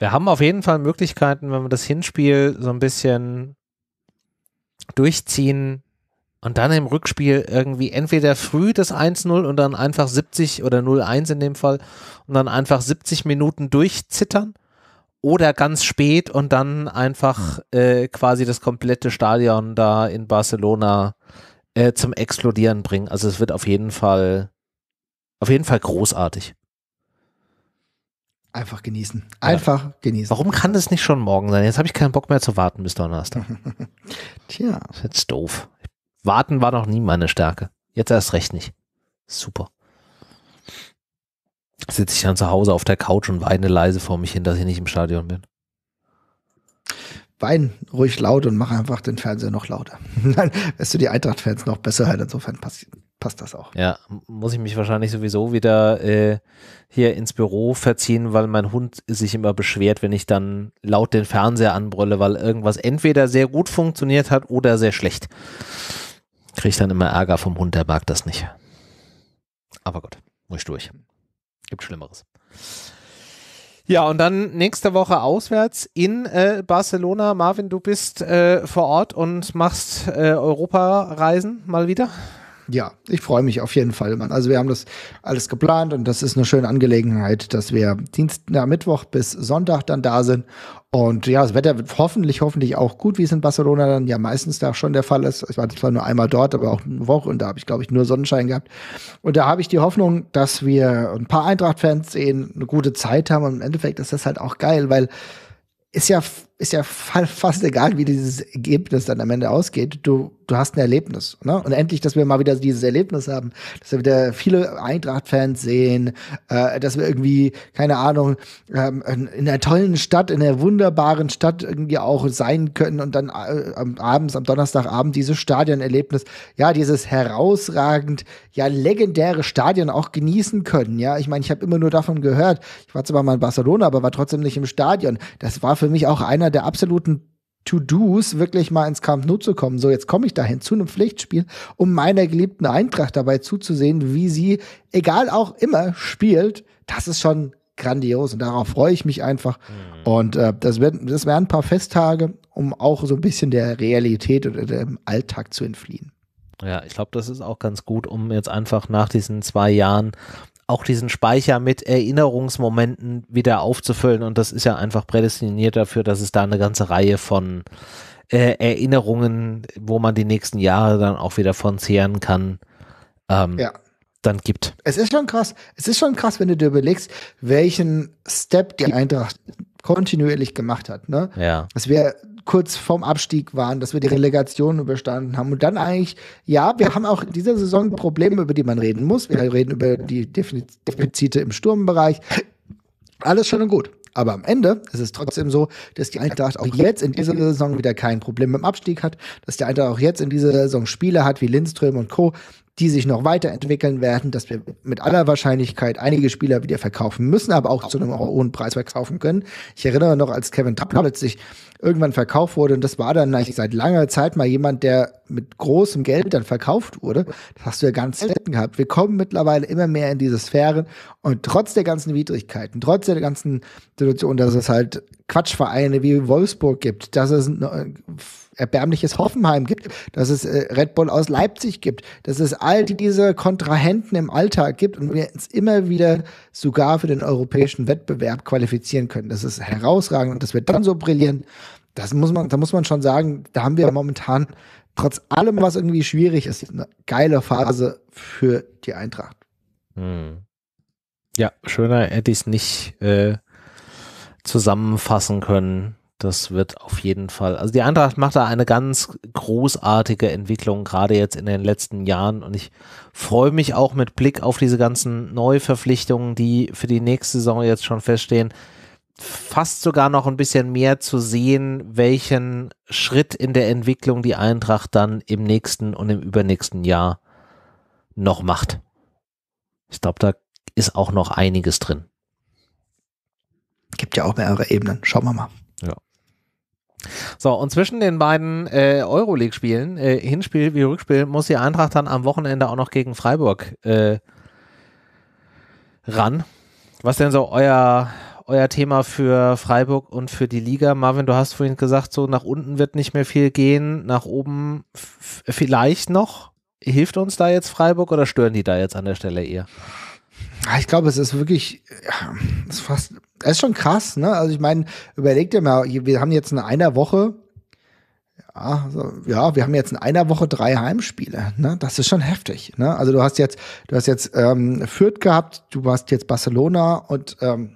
wir haben auf jeden Fall Möglichkeiten, wenn wir das Hinspiel so ein bisschen durchziehen, und dann im Rückspiel irgendwie entweder früh das 1-0 und dann einfach 70 oder 0-1 in dem Fall und dann einfach 70 Minuten durchzittern oder ganz spät und dann einfach äh, quasi das komplette Stadion da in Barcelona äh, zum Explodieren bringen. Also es wird auf jeden Fall, auf jeden Fall großartig. Einfach genießen. Einfach ja. genießen. Warum kann das nicht schon morgen sein? Jetzt habe ich keinen Bock mehr zu warten bis Donnerstag. [LAUGHS] Tja. Das ist jetzt doof. Warten war noch nie meine Stärke. Jetzt erst recht nicht. Super. Sitze ich dann zu Hause auf der Couch und weine leise vor mich hin, dass ich nicht im Stadion bin. Wein ruhig laut und mach einfach den Fernseher noch lauter. [LAUGHS] Dann wirst du die Eintracht-Fans noch besser halt. Insofern passt, passt das auch. Ja, muss ich mich wahrscheinlich sowieso wieder äh, hier ins Büro verziehen, weil mein Hund sich immer beschwert, wenn ich dann laut den Fernseher anbrülle, weil irgendwas entweder sehr gut funktioniert hat oder sehr schlecht. Kriege dann immer Ärger vom Hund, der mag das nicht. Aber gut, muss ich durch. Gibt Schlimmeres. Ja, und dann nächste Woche auswärts in äh, Barcelona. Marvin, du bist äh, vor Ort und machst äh, Europareisen mal wieder. Ja, ich freue mich auf jeden Fall, Mann. Also wir haben das alles geplant und das ist eine schöne Angelegenheit, dass wir Dienst, na, Mittwoch bis Sonntag dann da sind und ja, das Wetter wird hoffentlich, hoffentlich auch gut, wie es in Barcelona dann ja meistens da schon der Fall ist. Ich war zwar nur einmal dort, aber auch eine Woche und da habe ich, glaube ich, nur Sonnenschein gehabt. Und da habe ich die Hoffnung, dass wir ein paar Eintracht-Fans sehen, eine gute Zeit haben. Und im Endeffekt ist das halt auch geil, weil ist ja ist ja fast egal, wie dieses Ergebnis dann am Ende ausgeht. Du, du hast ein Erlebnis. Ne? Und endlich, dass wir mal wieder dieses Erlebnis haben, dass wir wieder viele Eintracht-Fans sehen, äh, dass wir irgendwie, keine Ahnung, ähm, in einer tollen Stadt, in einer wunderbaren Stadt irgendwie auch sein können und dann äh, abends, am Donnerstagabend dieses Stadionerlebnis, ja, dieses herausragend, ja, legendäre Stadion auch genießen können. Ja, ich meine, ich habe immer nur davon gehört. Ich war zwar mal in Barcelona, aber war trotzdem nicht im Stadion. Das war für mich auch einer der absoluten To-Dos wirklich mal ins Camp Nou zu kommen. So, jetzt komme ich dahin zu einem Pflichtspiel, um meiner geliebten Eintracht dabei zuzusehen, wie sie, egal auch immer, spielt. Das ist schon grandios und darauf freue ich mich einfach. Mhm. Und äh, das, werden, das werden ein paar Festtage, um auch so ein bisschen der Realität oder dem Alltag zu entfliehen. Ja, ich glaube, das ist auch ganz gut, um jetzt einfach nach diesen zwei Jahren auch diesen Speicher mit Erinnerungsmomenten wieder aufzufüllen. Und das ist ja einfach prädestiniert dafür, dass es da eine ganze Reihe von äh, Erinnerungen, wo man die nächsten Jahre dann auch wieder von zehren kann, ähm, ja. dann gibt. Es ist schon krass. Es ist schon krass, wenn du dir überlegst, welchen Step die Eintracht kontinuierlich gemacht hat. Ne? Ja. Dass wir kurz vorm Abstieg waren, dass wir die Relegation überstanden haben und dann eigentlich, ja, wir haben auch in dieser Saison Probleme, über die man reden muss. Wir reden über die Defizite im Sturmbereich. Alles schon und gut. Aber am Ende ist es trotzdem so, dass die Eintracht auch jetzt in dieser Saison wieder kein Problem mit dem Abstieg hat, dass die Eintracht auch jetzt in dieser Saison Spiele hat wie Lindström und Co., die sich noch weiterentwickeln werden, dass wir mit aller Wahrscheinlichkeit einige Spieler wieder verkaufen müssen, aber auch zu einem hohen Preis verkaufen können. Ich erinnere noch, als Kevin Tapp plötzlich irgendwann verkauft wurde, und das war dann eigentlich seit langer Zeit mal jemand, der mit großem Geld dann verkauft wurde. Das hast du ja ganz selten gehabt. Wir kommen mittlerweile immer mehr in diese Sphären und trotz der ganzen Widrigkeiten, trotz der ganzen Situation, dass es halt Quatschvereine wie Wolfsburg gibt, dass es äh, erbärmliches Hoffenheim gibt, dass es äh, Red Bull aus Leipzig gibt, dass es all die, diese Kontrahenten im Alltag gibt und wir uns immer wieder sogar für den europäischen Wettbewerb qualifizieren können. Das ist herausragend und das wird dann so brillieren, das muss man, da muss man schon sagen, da haben wir momentan trotz allem, was irgendwie schwierig ist, eine geile Phase für die Eintracht. Hm. Ja, schöner hätte ich es nicht äh, zusammenfassen können. Das wird auf jeden Fall. Also die Eintracht macht da eine ganz großartige Entwicklung, gerade jetzt in den letzten Jahren. Und ich freue mich auch mit Blick auf diese ganzen Neuverpflichtungen, die für die nächste Saison jetzt schon feststehen, fast sogar noch ein bisschen mehr zu sehen, welchen Schritt in der Entwicklung die Eintracht dann im nächsten und im übernächsten Jahr noch macht. Ich glaube, da ist auch noch einiges drin. Gibt ja auch mehrere Ebenen. Schauen wir mal. Ja. So, und zwischen den beiden äh, Euroleague-Spielen, äh, Hinspiel wie Rückspiel, muss die Eintracht dann am Wochenende auch noch gegen Freiburg äh, ran. Was denn so euer, euer Thema für Freiburg und für die Liga? Marvin, du hast vorhin gesagt, so nach unten wird nicht mehr viel gehen, nach oben vielleicht noch. Hilft uns da jetzt Freiburg oder stören die da jetzt an der Stelle eher? ich glaube, es ist wirklich, es ist fast, es ist schon krass, ne? Also ich meine, überleg dir mal, wir haben jetzt in einer Woche, ja, so, ja, wir haben jetzt in einer Woche drei Heimspiele, ne? Das ist schon heftig, ne? Also du hast jetzt, du hast jetzt ähm, Fürth gehabt, du warst jetzt Barcelona und ähm,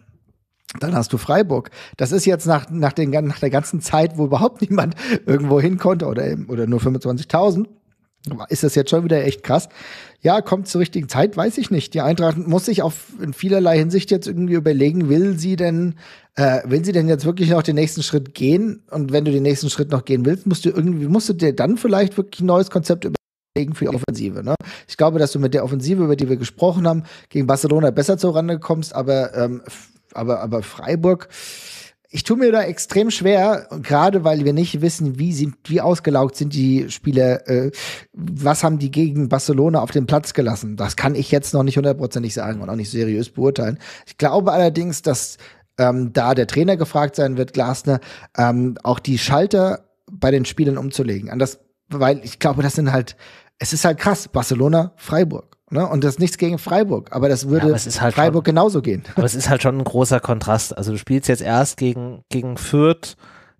dann hast du Freiburg. Das ist jetzt nach, nach, den, nach der ganzen Zeit, wo überhaupt [LAUGHS] niemand irgendwo hin konnte oder, oder nur 25.000 ist das jetzt schon wieder echt krass? Ja, kommt zur richtigen Zeit, weiß ich nicht. Die Eintracht muss sich auf in vielerlei Hinsicht jetzt irgendwie überlegen, will sie denn, äh, will sie denn jetzt wirklich noch den nächsten Schritt gehen? Und wenn du den nächsten Schritt noch gehen willst, musst du irgendwie, musst du dir dann vielleicht wirklich ein neues Konzept überlegen für die Offensive. Ne? Ich glaube, dass du mit der Offensive, über die wir gesprochen haben, gegen Barcelona besser zur Rande kommst, aber, ähm, aber, aber Freiburg, ich tue mir da extrem schwer, gerade weil wir nicht wissen, wie, sind, wie ausgelaugt sind die Spieler, äh, was haben die gegen Barcelona auf den Platz gelassen. Das kann ich jetzt noch nicht hundertprozentig sagen und auch nicht seriös beurteilen. Ich glaube allerdings, dass ähm, da der Trainer gefragt sein wird, Glasner, ähm, auch die Schalter bei den Spielern umzulegen. Anders, weil ich glaube, das sind halt, es ist halt krass, Barcelona, Freiburg. Ne? Und das ist nichts gegen Freiburg, aber das würde ja, aber halt Freiburg schon, genauso gehen. Aber es ist halt schon ein großer Kontrast. Also du spielst jetzt erst gegen, gegen Fürth,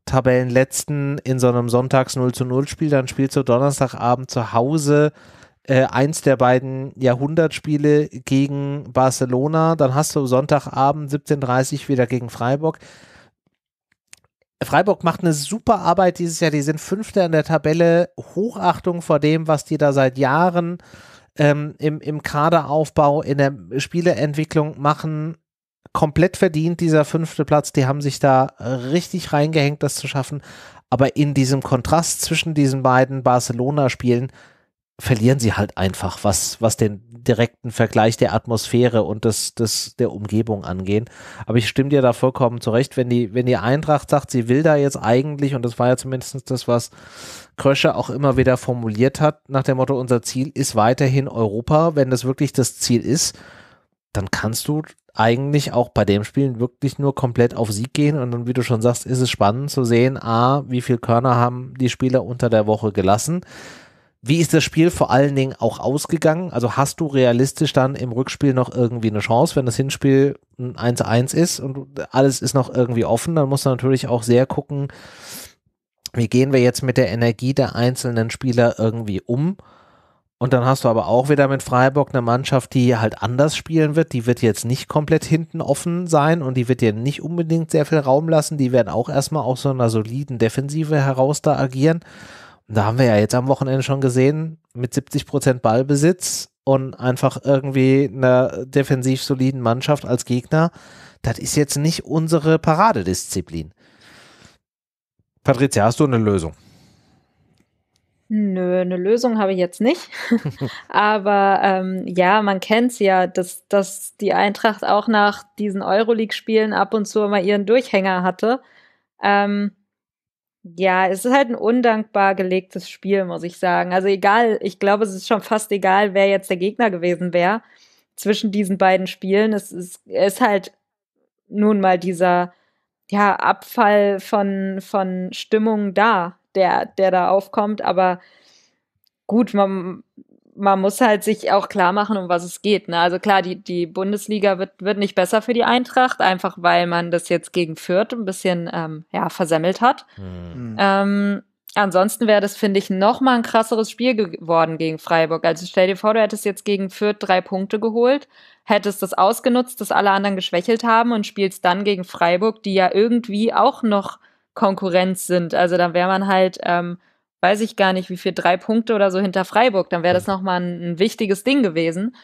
Tabellenletzten in so einem Sonntags 0 zu 0 Spiel, dann spielst du Donnerstagabend zu Hause äh, eins der beiden Jahrhundertspiele gegen Barcelona, dann hast du Sonntagabend 17.30 Uhr wieder gegen Freiburg. Freiburg macht eine super Arbeit dieses Jahr. Die sind Fünfter in der Tabelle. Hochachtung vor dem, was die da seit Jahren ähm, im, im Kaderaufbau, in der Spieleentwicklung machen. Komplett verdient dieser fünfte Platz. Die haben sich da äh, richtig reingehängt, das zu schaffen. Aber in diesem Kontrast zwischen diesen beiden Barcelona-Spielen verlieren sie halt einfach, was, was den direkten Vergleich der Atmosphäre und des, des, der Umgebung angehen. Aber ich stimme dir da vollkommen zurecht, wenn die, wenn die Eintracht sagt, sie will da jetzt eigentlich, und das war ja zumindest das, was Krösche auch immer wieder formuliert hat, nach dem Motto, unser Ziel ist weiterhin Europa, wenn das wirklich das Ziel ist, dann kannst du eigentlich auch bei dem Spielen wirklich nur komplett auf Sieg gehen und dann, wie du schon sagst, ist es spannend zu sehen, a, wie viel Körner haben die Spieler unter der Woche gelassen, wie ist das Spiel vor allen Dingen auch ausgegangen? Also hast du realistisch dann im Rückspiel noch irgendwie eine Chance, wenn das Hinspiel ein 1-1 ist und alles ist noch irgendwie offen, dann musst du natürlich auch sehr gucken, wie gehen wir jetzt mit der Energie der einzelnen Spieler irgendwie um? Und dann hast du aber auch wieder mit Freiburg eine Mannschaft, die halt anders spielen wird. Die wird jetzt nicht komplett hinten offen sein und die wird dir nicht unbedingt sehr viel Raum lassen. Die werden auch erstmal aus so einer soliden Defensive heraus da agieren da haben wir ja jetzt am Wochenende schon gesehen, mit 70 Prozent Ballbesitz und einfach irgendwie einer defensiv soliden Mannschaft als Gegner, das ist jetzt nicht unsere Paradedisziplin. Patricia, hast du eine Lösung? Nö, eine Lösung habe ich jetzt nicht. [LAUGHS] Aber ähm, ja, man kennt es ja, dass, dass die Eintracht auch nach diesen Euroleague-Spielen ab und zu immer ihren Durchhänger hatte. Ähm, ja, es ist halt ein undankbar gelegtes Spiel, muss ich sagen. Also egal, ich glaube, es ist schon fast egal, wer jetzt der Gegner gewesen wäre zwischen diesen beiden Spielen. Es ist, ist halt nun mal dieser ja, Abfall von, von Stimmung da, der, der da aufkommt. Aber gut, man, man muss halt sich auch klar machen, um was es geht. Ne? Also klar, die, die Bundesliga wird, wird nicht besser für die Eintracht, einfach weil man das jetzt gegen Fürth ein bisschen ähm, ja, versemmelt hat. Mhm. mhm. Ähm, ansonsten wäre das, finde ich, noch mal ein krasseres Spiel geworden gegen Freiburg. Also stell dir vor, du hättest jetzt gegen Fürth drei Punkte geholt, hättest das ausgenutzt, dass alle anderen geschwächelt haben und spielst dann gegen Freiburg, die ja irgendwie auch noch Konkurrenz sind. Also dann wäre man halt ähm, weiß ich gar nicht, wie viel, drei Punkte oder so hinter Freiburg, dann wäre das nochmal ein, ein wichtiges Ding gewesen.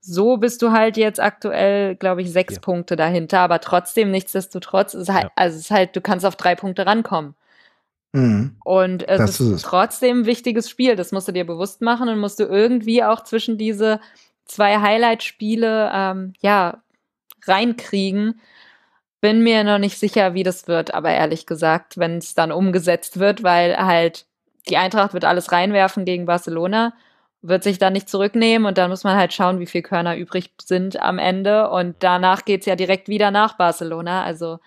So bist du halt jetzt aktuell, glaube ich, sechs ja. Punkte dahinter, aber trotzdem, nichtsdestotrotz, ist halt, ja. also ist halt, du kannst auf drei Punkte rankommen. Mhm. Und es das ist, ist es. trotzdem ein wichtiges Spiel, das musst du dir bewusst machen und musst du irgendwie auch zwischen diese zwei Highlight-Spiele ähm, ja, reinkriegen. Bin mir noch nicht sicher, wie das wird, aber ehrlich gesagt, wenn es dann umgesetzt wird, weil halt die Eintracht wird alles reinwerfen gegen Barcelona, wird sich dann nicht zurücknehmen und dann muss man halt schauen, wie viel Körner übrig sind am Ende. Und danach geht es ja direkt wieder nach Barcelona. Also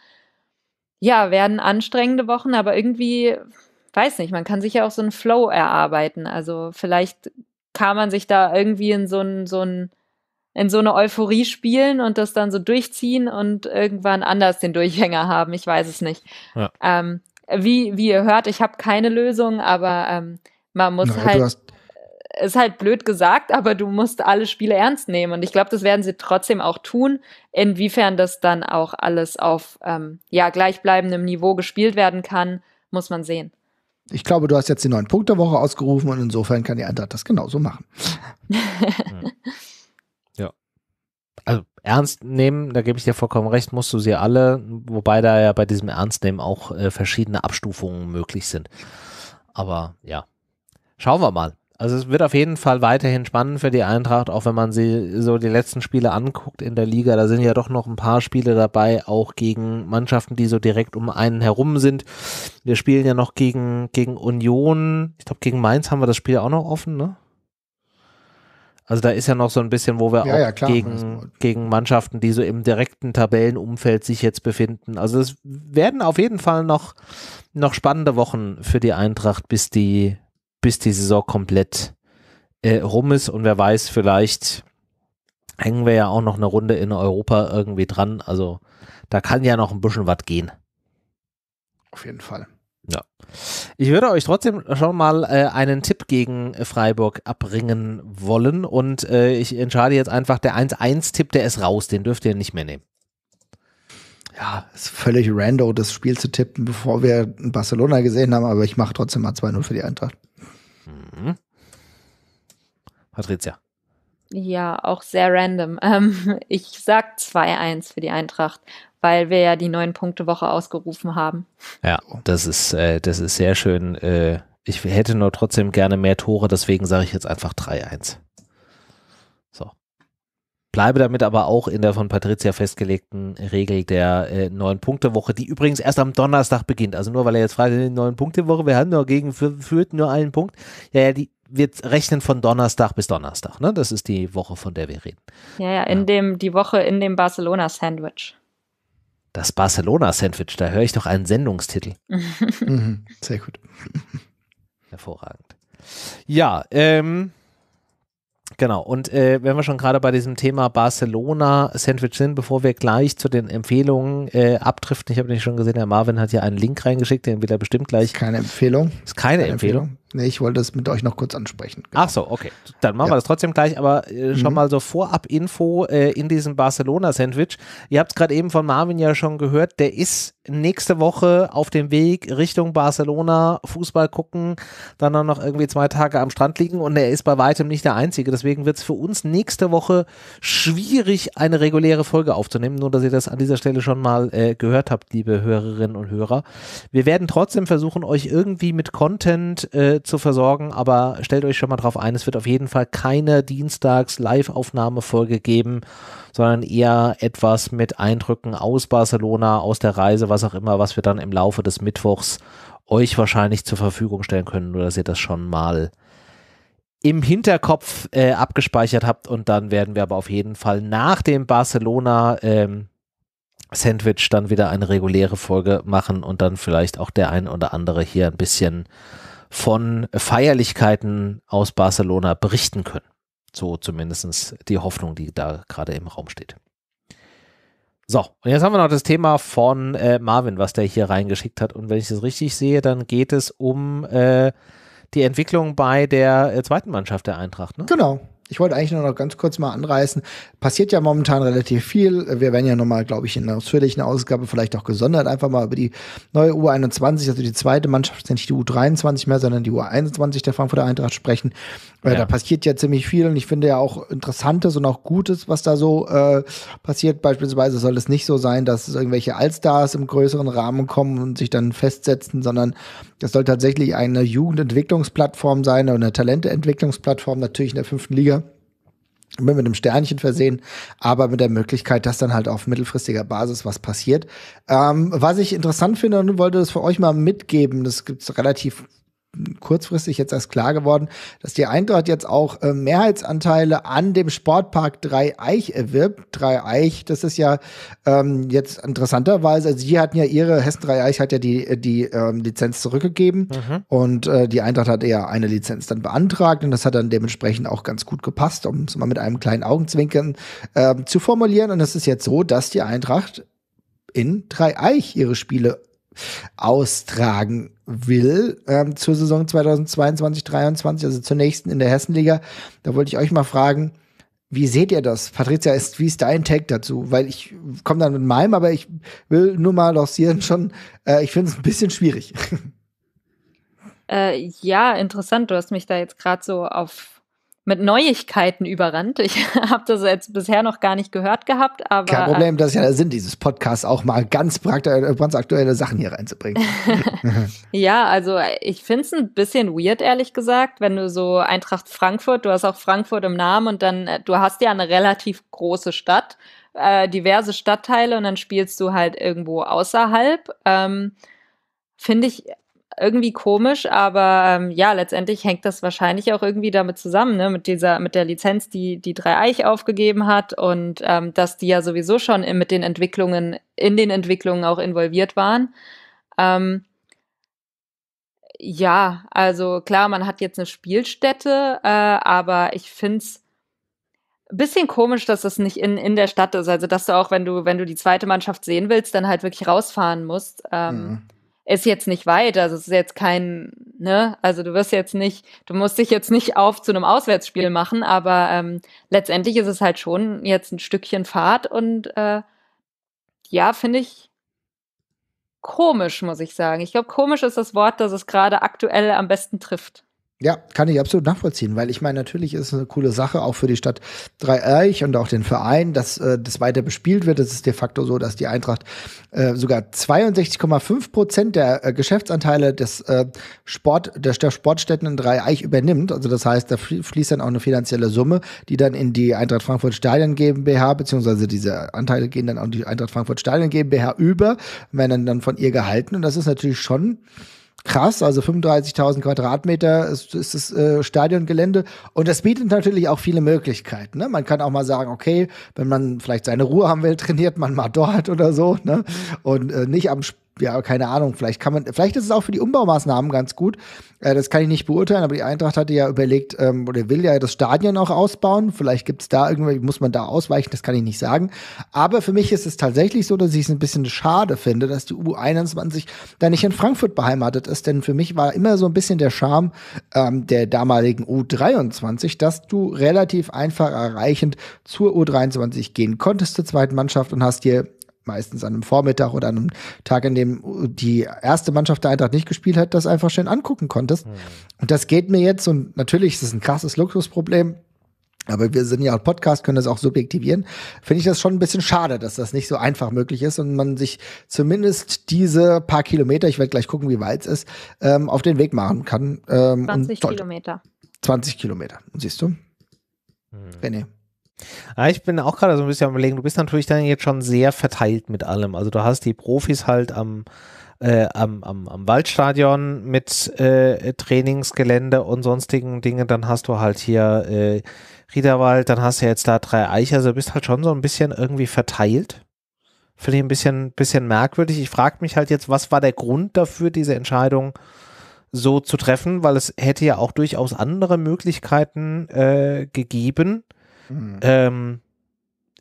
ja, werden anstrengende Wochen, aber irgendwie, weiß nicht, man kann sich ja auch so einen Flow erarbeiten. Also vielleicht kann man sich da irgendwie in so einen, so einen in so eine Euphorie spielen und das dann so durchziehen und irgendwann anders den Durchhänger haben. Ich weiß es nicht. Ja. Ähm, wie, wie ihr hört, ich habe keine Lösung, aber ähm, man muss Na, halt äh, ist halt blöd gesagt, aber du musst alle Spiele ernst nehmen. Und ich glaube, das werden sie trotzdem auch tun. Inwiefern das dann auch alles auf ähm, ja, gleichbleibendem Niveau gespielt werden kann, muss man sehen. Ich glaube, du hast jetzt die neun Punkte Woche ausgerufen und insofern kann die Eintracht das genauso machen. [LAUGHS] [LAUGHS] also ernst nehmen, da gebe ich dir vollkommen recht, musst du sie alle, wobei da ja bei diesem Ernst nehmen auch äh, verschiedene Abstufungen möglich sind. Aber ja, schauen wir mal. Also es wird auf jeden Fall weiterhin spannend für die Eintracht, auch wenn man sie so die letzten Spiele anguckt in der Liga. Da sind ja doch noch ein paar Spiele dabei, auch gegen Mannschaften, die so direkt um einen herum sind. Wir spielen ja noch gegen, gegen Union. Ich glaube, gegen Mainz haben wir das Spiel auch noch offen, ne? Also da ist ja noch so ein bisschen, wo wir ja, auch ja, gegen, gegen Mannschaften, die so im direkten Tabellenumfeld sich jetzt befinden. Also es werden auf jeden Fall noch, noch spannende Wochen für die Eintracht, bis die, bis die Saison komplett äh, rum ist. Und wer weiß, vielleicht hängen wir ja auch noch eine Runde in Europa irgendwie dran. Also da kann ja noch ein bisschen was gehen. Auf jeden Fall. Ja. Ich würde euch trotzdem schon mal äh, einen Tipp gegen äh, Freiburg abbringen wollen und äh, ich entscheide jetzt einfach, der 1-1-Tipp, der ist raus, den dürft ihr nicht mehr nehmen. Ja, ist völlig random, das Spiel zu tippen, bevor wir Barcelona gesehen haben, aber ich mache trotzdem mal 2-0 für die Eintracht. Mhm. Patricia. Ja, auch sehr random. Ähm, ich sag 2-1 für die Eintracht, weil wir ja die neun Punkte Woche ausgerufen haben. Ja, das ist, äh, das ist sehr schön. Äh, ich hätte nur trotzdem gerne mehr Tore, deswegen sage ich jetzt einfach 3-1. So. Bleibe damit aber auch in der von Patricia festgelegten Regel der neun äh, Punkte Woche, die übrigens erst am Donnerstag beginnt. Also nur weil er jetzt fragt, äh, neun Punkte Woche, wir haben nur gegen führt nur einen Punkt. Ja, ja, die, wir rechnen von Donnerstag bis Donnerstag. Ne? Das ist die Woche, von der wir reden. Ja, ja, in ja. dem, die Woche in dem Barcelona-Sandwich. Das Barcelona-Sandwich, da höre ich doch einen Sendungstitel. [LAUGHS] Mhm. Mhm, sehr gut. [LAUGHS] Hervorragend. Ja, ähm, genau. Und äh, wenn wir schon gerade bei diesem Thema Barcelona-Sandwich sind, bevor wir gleich zu den Empfehlungen äh, abdriften, ich habe nicht schon gesehen, der Marvin hat ja einen Link reingeschickt, den will er bestimmt gleich. Keine Empfehlung. Ist keine, keine Empfehlung. Empfehlung. Nee, ich wollte das mit euch noch kurz ansprechen. Genau. Ach so, okay. Dann machen ja. wir das trotzdem gleich, aber äh, schon mhm. mal so Vorab-Info äh, in diesem Barcelona-Sandwich. Ihr habt es gerade eben von Marvin ja schon gehört, der ist nächste Woche auf dem Weg Richtung Barcelona, Fußball gucken, dann noch irgendwie zwei Tage am Strand liegen und er ist bei weitem nicht der Einzige. Deswegen wird es für uns nächste Woche schwierig, eine reguläre Folge aufzunehmen, nur dass ihr das an dieser Stelle schon mal äh, gehört habt, liebe Hörerinnen und Hörer. Wir werden trotzdem versuchen, euch irgendwie mit Content äh, zu versorgen, aber stellt euch schon mal drauf ein, es wird auf jeden Fall keine Dienstags-Live-Aufnahmefolge geben, sondern eher etwas mit Eindrücken aus Barcelona, aus der Reise, was auch immer, was wir dann im Laufe des Mittwochs euch wahrscheinlich zur Verfügung stellen können, nur dass ihr das schon mal im Hinterkopf äh, abgespeichert habt und dann werden wir aber auf jeden Fall nach dem Barcelona ähm, Sandwich dann wieder eine reguläre Folge machen und dann vielleicht auch der ein oder andere hier ein bisschen von Feierlichkeiten aus Barcelona berichten können. So zumindest die Hoffnung, die da gerade im Raum steht. So, und jetzt haben wir noch das Thema von äh, Marvin, was der hier reingeschickt hat. Und wenn ich das richtig sehe, dann geht es um äh, die Entwicklung bei der äh, zweiten Mannschaft der Eintracht. Ne? Genau, ich wollte eigentlich nur noch ganz kurz mal anreißen. Passiert ja momentan relativ viel. Wir werden ja nochmal, glaube ich, in einer ausführlichen Ausgabe vielleicht auch gesondert einfach mal über die neue U21, also die zweite Mannschaft, ist ja nicht die U23 mehr, sondern die U21 der Frankfurter Eintracht sprechen. Äh, ja. Da passiert ja ziemlich viel und ich finde ja auch Interessantes und auch Gutes, was da so äh, passiert. Beispielsweise soll es nicht so sein, dass irgendwelche Allstars im größeren Rahmen kommen und sich dann festsetzen, sondern das soll tatsächlich eine Jugendentwicklungsplattform sein oder eine Talenteentwicklungsplattform, natürlich in der fünften Liga mit einem Sternchen versehen, aber mit der Möglichkeit, dass dann halt auf mittelfristiger Basis was passiert. Ähm, was ich interessant finde und wollte das für euch mal mitgeben, das gibt's relativ kurzfristig jetzt erst klar geworden, dass die Eintracht jetzt auch äh, Mehrheitsanteile an dem Sportpark Dreieich erwirbt. Dreieich, das ist ja ähm, jetzt interessanterweise, also die hatten ja ihre, Hessen Dreieich hat ja die, äh, die ähm, Lizenz zurückgegeben mhm. und äh, die Eintracht hat eher eine Lizenz dann beantragt und das hat dann dementsprechend auch ganz gut gepasst, um es mal mit einem kleinen Augenzwinkern äh, zu formulieren. Und es ist jetzt so, dass die Eintracht in Dreieich ihre Spiele austragen will ähm, zur Saison 2022 2023 also zur nächsten in der Hessenliga. Da wollte ich euch mal fragen, wie seht ihr das? Patricia, ist, wie ist dein Tag dazu? Weil ich komme dann mit meinem, aber ich will nur mal lancieren schon. Äh, ich finde es ein bisschen schwierig. Äh, ja, interessant. Du hast mich da jetzt gerade so auf mit Neuigkeiten überrannt. Ich [LAUGHS] habe das jetzt bisher noch gar nicht gehört gehabt, aber. Kein Problem, äh, das ist ja der Sinn dieses Podcasts, auch mal ganz, äh, ganz aktuelle Sachen hier reinzubringen. [LAUGHS] ja, also äh, ich finde es ein bisschen weird, ehrlich gesagt, wenn du so Eintracht Frankfurt, du hast auch Frankfurt im Namen und dann, du hast ja eine relativ große Stadt, äh, diverse Stadtteile und dann spielst du halt irgendwo außerhalb. Ähm, finde ich irgendwie komisch, aber ähm, ja, letztendlich hängt das wahrscheinlich auch irgendwie damit zusammen, ne? mit dieser, mit der Lizenz, die die drei Eich aufgegeben hat und ähm, dass die ja sowieso schon in, mit den Entwicklungen, in den Entwicklungen auch involviert waren. Ähm, ja, also klar, man hat jetzt eine Spielstätte, äh, aber ich finde es bisschen komisch, dass das nicht in, in der Stadt ist. Also, dass du auch, wenn du, wenn du die zweite Mannschaft sehen willst, dann halt wirklich rausfahren musst. Ähm, mhm ist jetzt nicht weit, also es ist jetzt kein, ne, also du wirst jetzt nicht, du musst dich jetzt nicht auf zu einem Auswärtsspiel machen, aber ähm, letztendlich ist es halt schon jetzt ein Stückchen Fahrt und äh, ja, finde ich komisch, muss ich sagen. Ich glaube, komisch ist das Wort, das es gerade aktuell am besten trifft. Ja, kann ich absolut nachvollziehen, weil ich meine, natürlich ist es eine coole Sache, auch für die Stadt Dreieich und auch den Verein, dass äh, das weiter bespielt wird. Es ist de facto so, dass die Eintracht äh, sogar 62,5 Prozent der äh, Geschäftsanteile des äh, Sport, der, der Sportstätten in Dreieich übernimmt. Also das heißt, da fließt dann auch eine finanzielle Summe, die dann in die Eintracht Frankfurt Stadion GmbH, beziehungsweise diese Anteile gehen dann an die Eintracht Frankfurt Stadion GmbH über, werden dann, dann von ihr gehalten. Und das ist natürlich schon krass, also 35.000 Quadratmeter ist, ist das äh, Stadiongelände und das bietet natürlich auch viele Möglichkeiten. Ne? Man kann auch mal sagen, okay, wenn man vielleicht seine Ruhe haben will, [LAUGHS] trainiert man mal dort oder so ne? und äh, nicht am Spiel ja, keine Ahnung, vielleicht kann man, vielleicht ist es auch für die Umbaumaßnahmen ganz gut. Äh, das kann ich nicht beurteilen, aber die Eintracht hatte ja überlegt, ähm, oder will ja das Stadion auch ausbauen. Vielleicht gibt es da irgendwie, muss man da ausweichen, das kann ich nicht sagen. Aber für mich ist es tatsächlich so, dass ich es ein bisschen schade finde, dass die U21 da nicht in Frankfurt beheimatet ist, denn für mich war immer so ein bisschen der Charme ähm, der damaligen U23, dass du relativ einfach erreichend zur U23 gehen konntest, zur zweiten Mannschaft und hast dir meistens an einem Vormittag oder an einem Tag, an dem die erste Mannschaft der Eintracht nicht gespielt hat, das einfach schön angucken konntest. Mhm. Und das geht mir jetzt und natürlich ist es ein krasses Luxusproblem. Aber wir sind ja auch Podcast, können das auch subjektivieren. Finde ich das schon ein bisschen schade, dass das nicht so einfach möglich ist und man sich zumindest diese paar Kilometer, ich werde gleich gucken, wie weit es ist, ähm, auf den Weg machen kann. Ähm, 20 Kilometer. 20 Kilometer, siehst du? Hm. René. Ja, ich bin auch gerade so ein bisschen am überlegen, du bist natürlich dann jetzt schon sehr verteilt mit allem. Also du hast die Profis halt am, äh, am, am, am, Waldstadion mit äh, Trainingsgelände und sonstigen Dingen, dann hast du halt hier äh, Riederwald, dann hast du jetzt da drei Eiche, also du bist halt schon so ein bisschen irgendwie verteilt. Finde ich ein bisschen, bisschen merkwürdig. Ich frage mich halt jetzt, was war der Grund dafür, diese Entscheidung so zu treffen, weil es hätte ja auch durchaus andere Möglichkeiten äh, gegeben, Mhm. Ähm,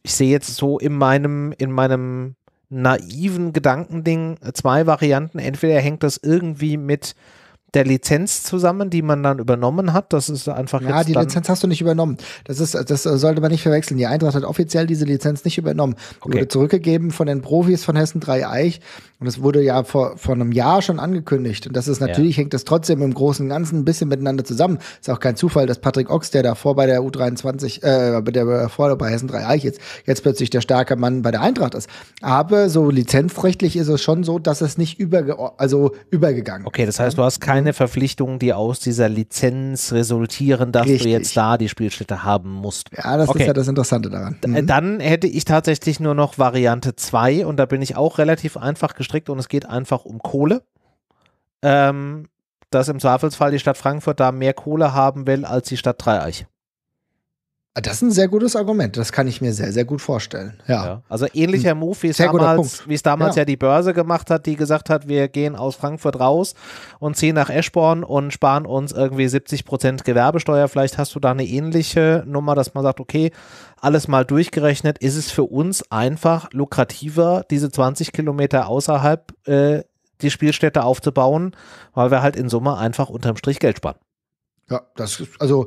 ich sehe jetzt so in meinem, in meinem naiven Gedankending äh, zwei Varianten. Entweder hängt das irgendwie mit der Lizenz zusammen, die man dann übernommen hat. Das ist einfach ja, jetzt die Lizenz hast du nicht übernommen. Das ist, das sollte man nicht verwechseln. Die Eintracht hat offiziell diese Lizenz nicht übernommen. Die okay. wurde zurückgegeben von den Profis von Hessen 3 Eich. Und es wurde ja vor, vor einem Jahr schon angekündigt. Und das ist natürlich, ja. hängt das trotzdem im Großen und Ganzen ein bisschen miteinander zusammen. Ist auch kein Zufall, dass Patrick Ochs, der davor bei der U23, äh, der vorher bei Hessen 3 Eich jetzt, jetzt plötzlich der starke Mann bei der Eintracht ist. Aber so lizenzrechtlich ist es schon so, dass es nicht überge also übergegangen ist. Okay, das heißt, du hast kein keine Verpflichtungen, die aus dieser Lizenz resultieren, dass Richtig. du jetzt da die Spielstätte haben musst. Ja, das okay. ist ja das Interessante daran. Mhm. Dann hätte ich tatsächlich nur noch Variante 2 und da bin ich auch relativ einfach gestrickt und es geht einfach um Kohle. Ähm, dass im Zweifelsfall die Stadt Frankfurt da mehr Kohle haben will als die Stadt Dreieich. Das ist ein sehr gutes Argument. Das kann ich mir sehr, sehr gut vorstellen. Ja. ja. Also ähnlicher Move, wie es sehr damals, wie es damals ja. ja. die Börse gemacht hat, die gesagt hat, wir gehen aus Frankfurt raus und ziehen nach Eschborn und sparen uns irgendwie 70 Prozent Gewerbesteuer. Vielleicht hast du da eine ähnliche Nummer, dass man sagt, okay, alles mal durchgerechnet, ist es für uns einfach lukrativer, diese 20 Kilometer außerhalb äh, die Spielstätte aufzubauen, weil wir halt in Summe einfach unterm Strich Geld sparen. Ja, das ist, also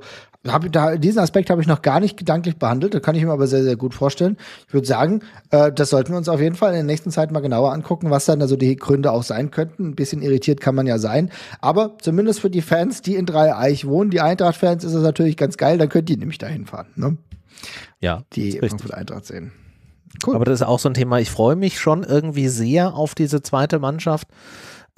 hab, da, diesen Aspekt habe ich noch gar nicht gedanklich behandelt, da kann ich mir aber sehr, sehr gut vorstellen. Ich würde sagen, äh, das sollten wir uns auf jeden Fall in der nächsten Zeit mal genauer angucken, was dann also die Gründe auch sein könnten. Ein bisschen irritiert kann man ja sein, aber zumindest für die Fans, die in Dreieich wohnen, die Eintracht-Fans, ist das natürlich ganz geil, dann könnt ihr nämlich dahin fahren. Ne? Ja, die Frankfurt Eintracht sehen. Cool. Aber das ist auch so ein Thema, ich freue mich schon irgendwie sehr auf diese zweite Mannschaft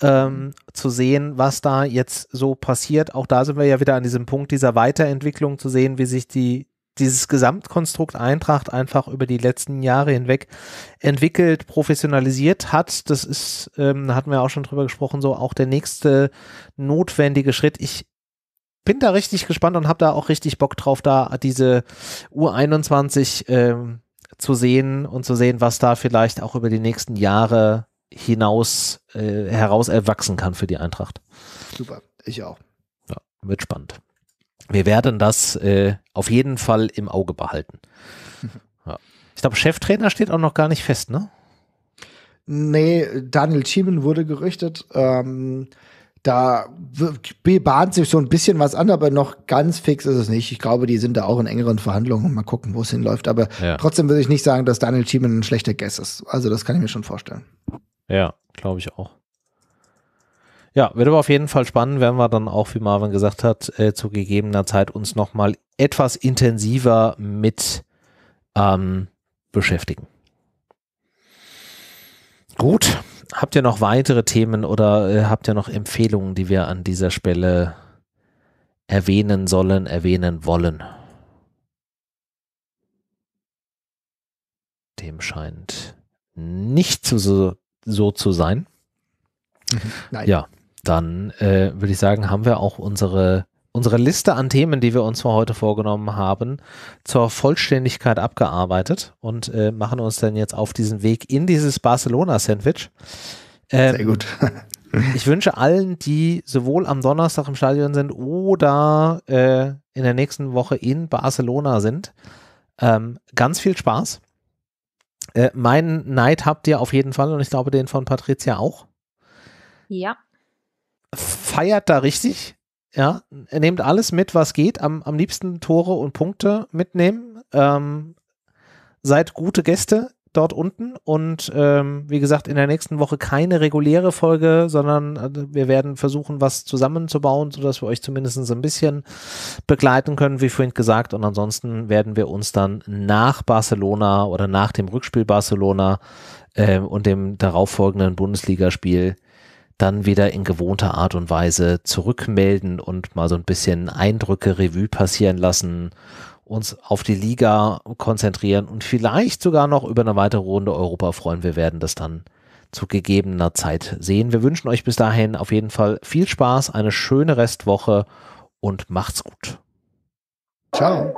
ähm, zu sehen, was da jetzt so passiert. Auch da sind wir ja wieder an diesem Punkt dieser Weiterentwicklung zu sehen, wie sich die dieses Gesamtkonstrukt Eintracht einfach über die letzten Jahre hinweg entwickelt, professionalisiert hat. Das ist, ähm, hatten wir auch schon drüber gesprochen, so auch der nächste notwendige Schritt. Ich bin da richtig gespannt und habe da auch richtig Bock drauf, da diese U21 ähm, zu sehen und zu sehen, was da vielleicht auch über die nächsten Jahre hinaus äh, heraus erwachsen kann für die Eintracht. Super, ich auch. Ja, wird spannend. Wir werden das äh, auf jeden Fall im Auge behalten. [LAUGHS] Ja. Ich glaube, Cheftrainer steht auch noch gar nicht fest, ne? Nee, Daniel Schiemen wurde gerichtet. Ähm, da bahnt sich so ein bisschen was an, aber noch ganz fix ist es nicht. Ich glaube, die sind da auch in engeren Verhandlungen und mal gucken, wo es hinläuft. Aber ja. trotzdem würde ich nicht sagen, dass Daniel Thiemann ein schlechter Guess ist. Also das kann ich mir schon vorstellen. Ja, glaube ich auch. Ja, wird aber auf jeden Fall spannend, werden wir dann auch, wie Marvin gesagt hat, äh, zu gegebener Zeit uns nochmal etwas intensiver mit ähm, beschäftigen. Gut, habt ihr noch weitere Themen oder äh, habt ihr noch Empfehlungen, die wir an dieser Stelle erwähnen sollen, erwähnen wollen? Dem scheint nicht zu, so, so zu sein? Mhm. Nein. Ja, dann äh, würde ich sagen, haben wir auch unsere, unsere Liste an Themen, die wir uns für heute vorgenommen haben, zur Vollständigkeit abgearbeitet und äh, machen uns dann jetzt auf diesen Weg in dieses Barcelona-Sandwich. Ähm, Sehr gut. [LAUGHS] ich wünsche allen, die sowohl am Donnerstag im Stadion sind oder äh, in der nächsten Woche in Barcelona sind, ähm, ganz viel Spaß. Äh, meinen Neid habt ihr auf jeden Fall und ich glaube den von Patricia auch. Ja. Feiert da richtig. Ja, nehmt alles mit, was geht. Am, am liebsten Tore und Punkte mitnehmen. Ähm, seid gute Gäste dort unten. Und ähm, wie gesagt, in der nächsten Woche keine reguläre Folge, sondern äh, wir werden versuchen, was zusammenzubauen, sodass wir euch zumindest ein bisschen begleiten können, wie vorhin gesagt. Und ansonsten werden wir uns dann nach Barcelona oder nach dem Rückspiel Barcelona äh, und dem darauffolgenden Bundesligaspiel dann wieder in gewohnter Art und Weise zurückmelden und mal so ein bisschen Eindrücke Revue passieren lassen uns auf die Liga konzentrieren und vielleicht sogar noch über eine weitere Runde Europa freuen. Wir werden das dann zu gegebener Zeit sehen. Wir wünschen euch bis dahin auf jeden Fall viel Spaß, eine schöne Restwoche und macht's gut. Ciao.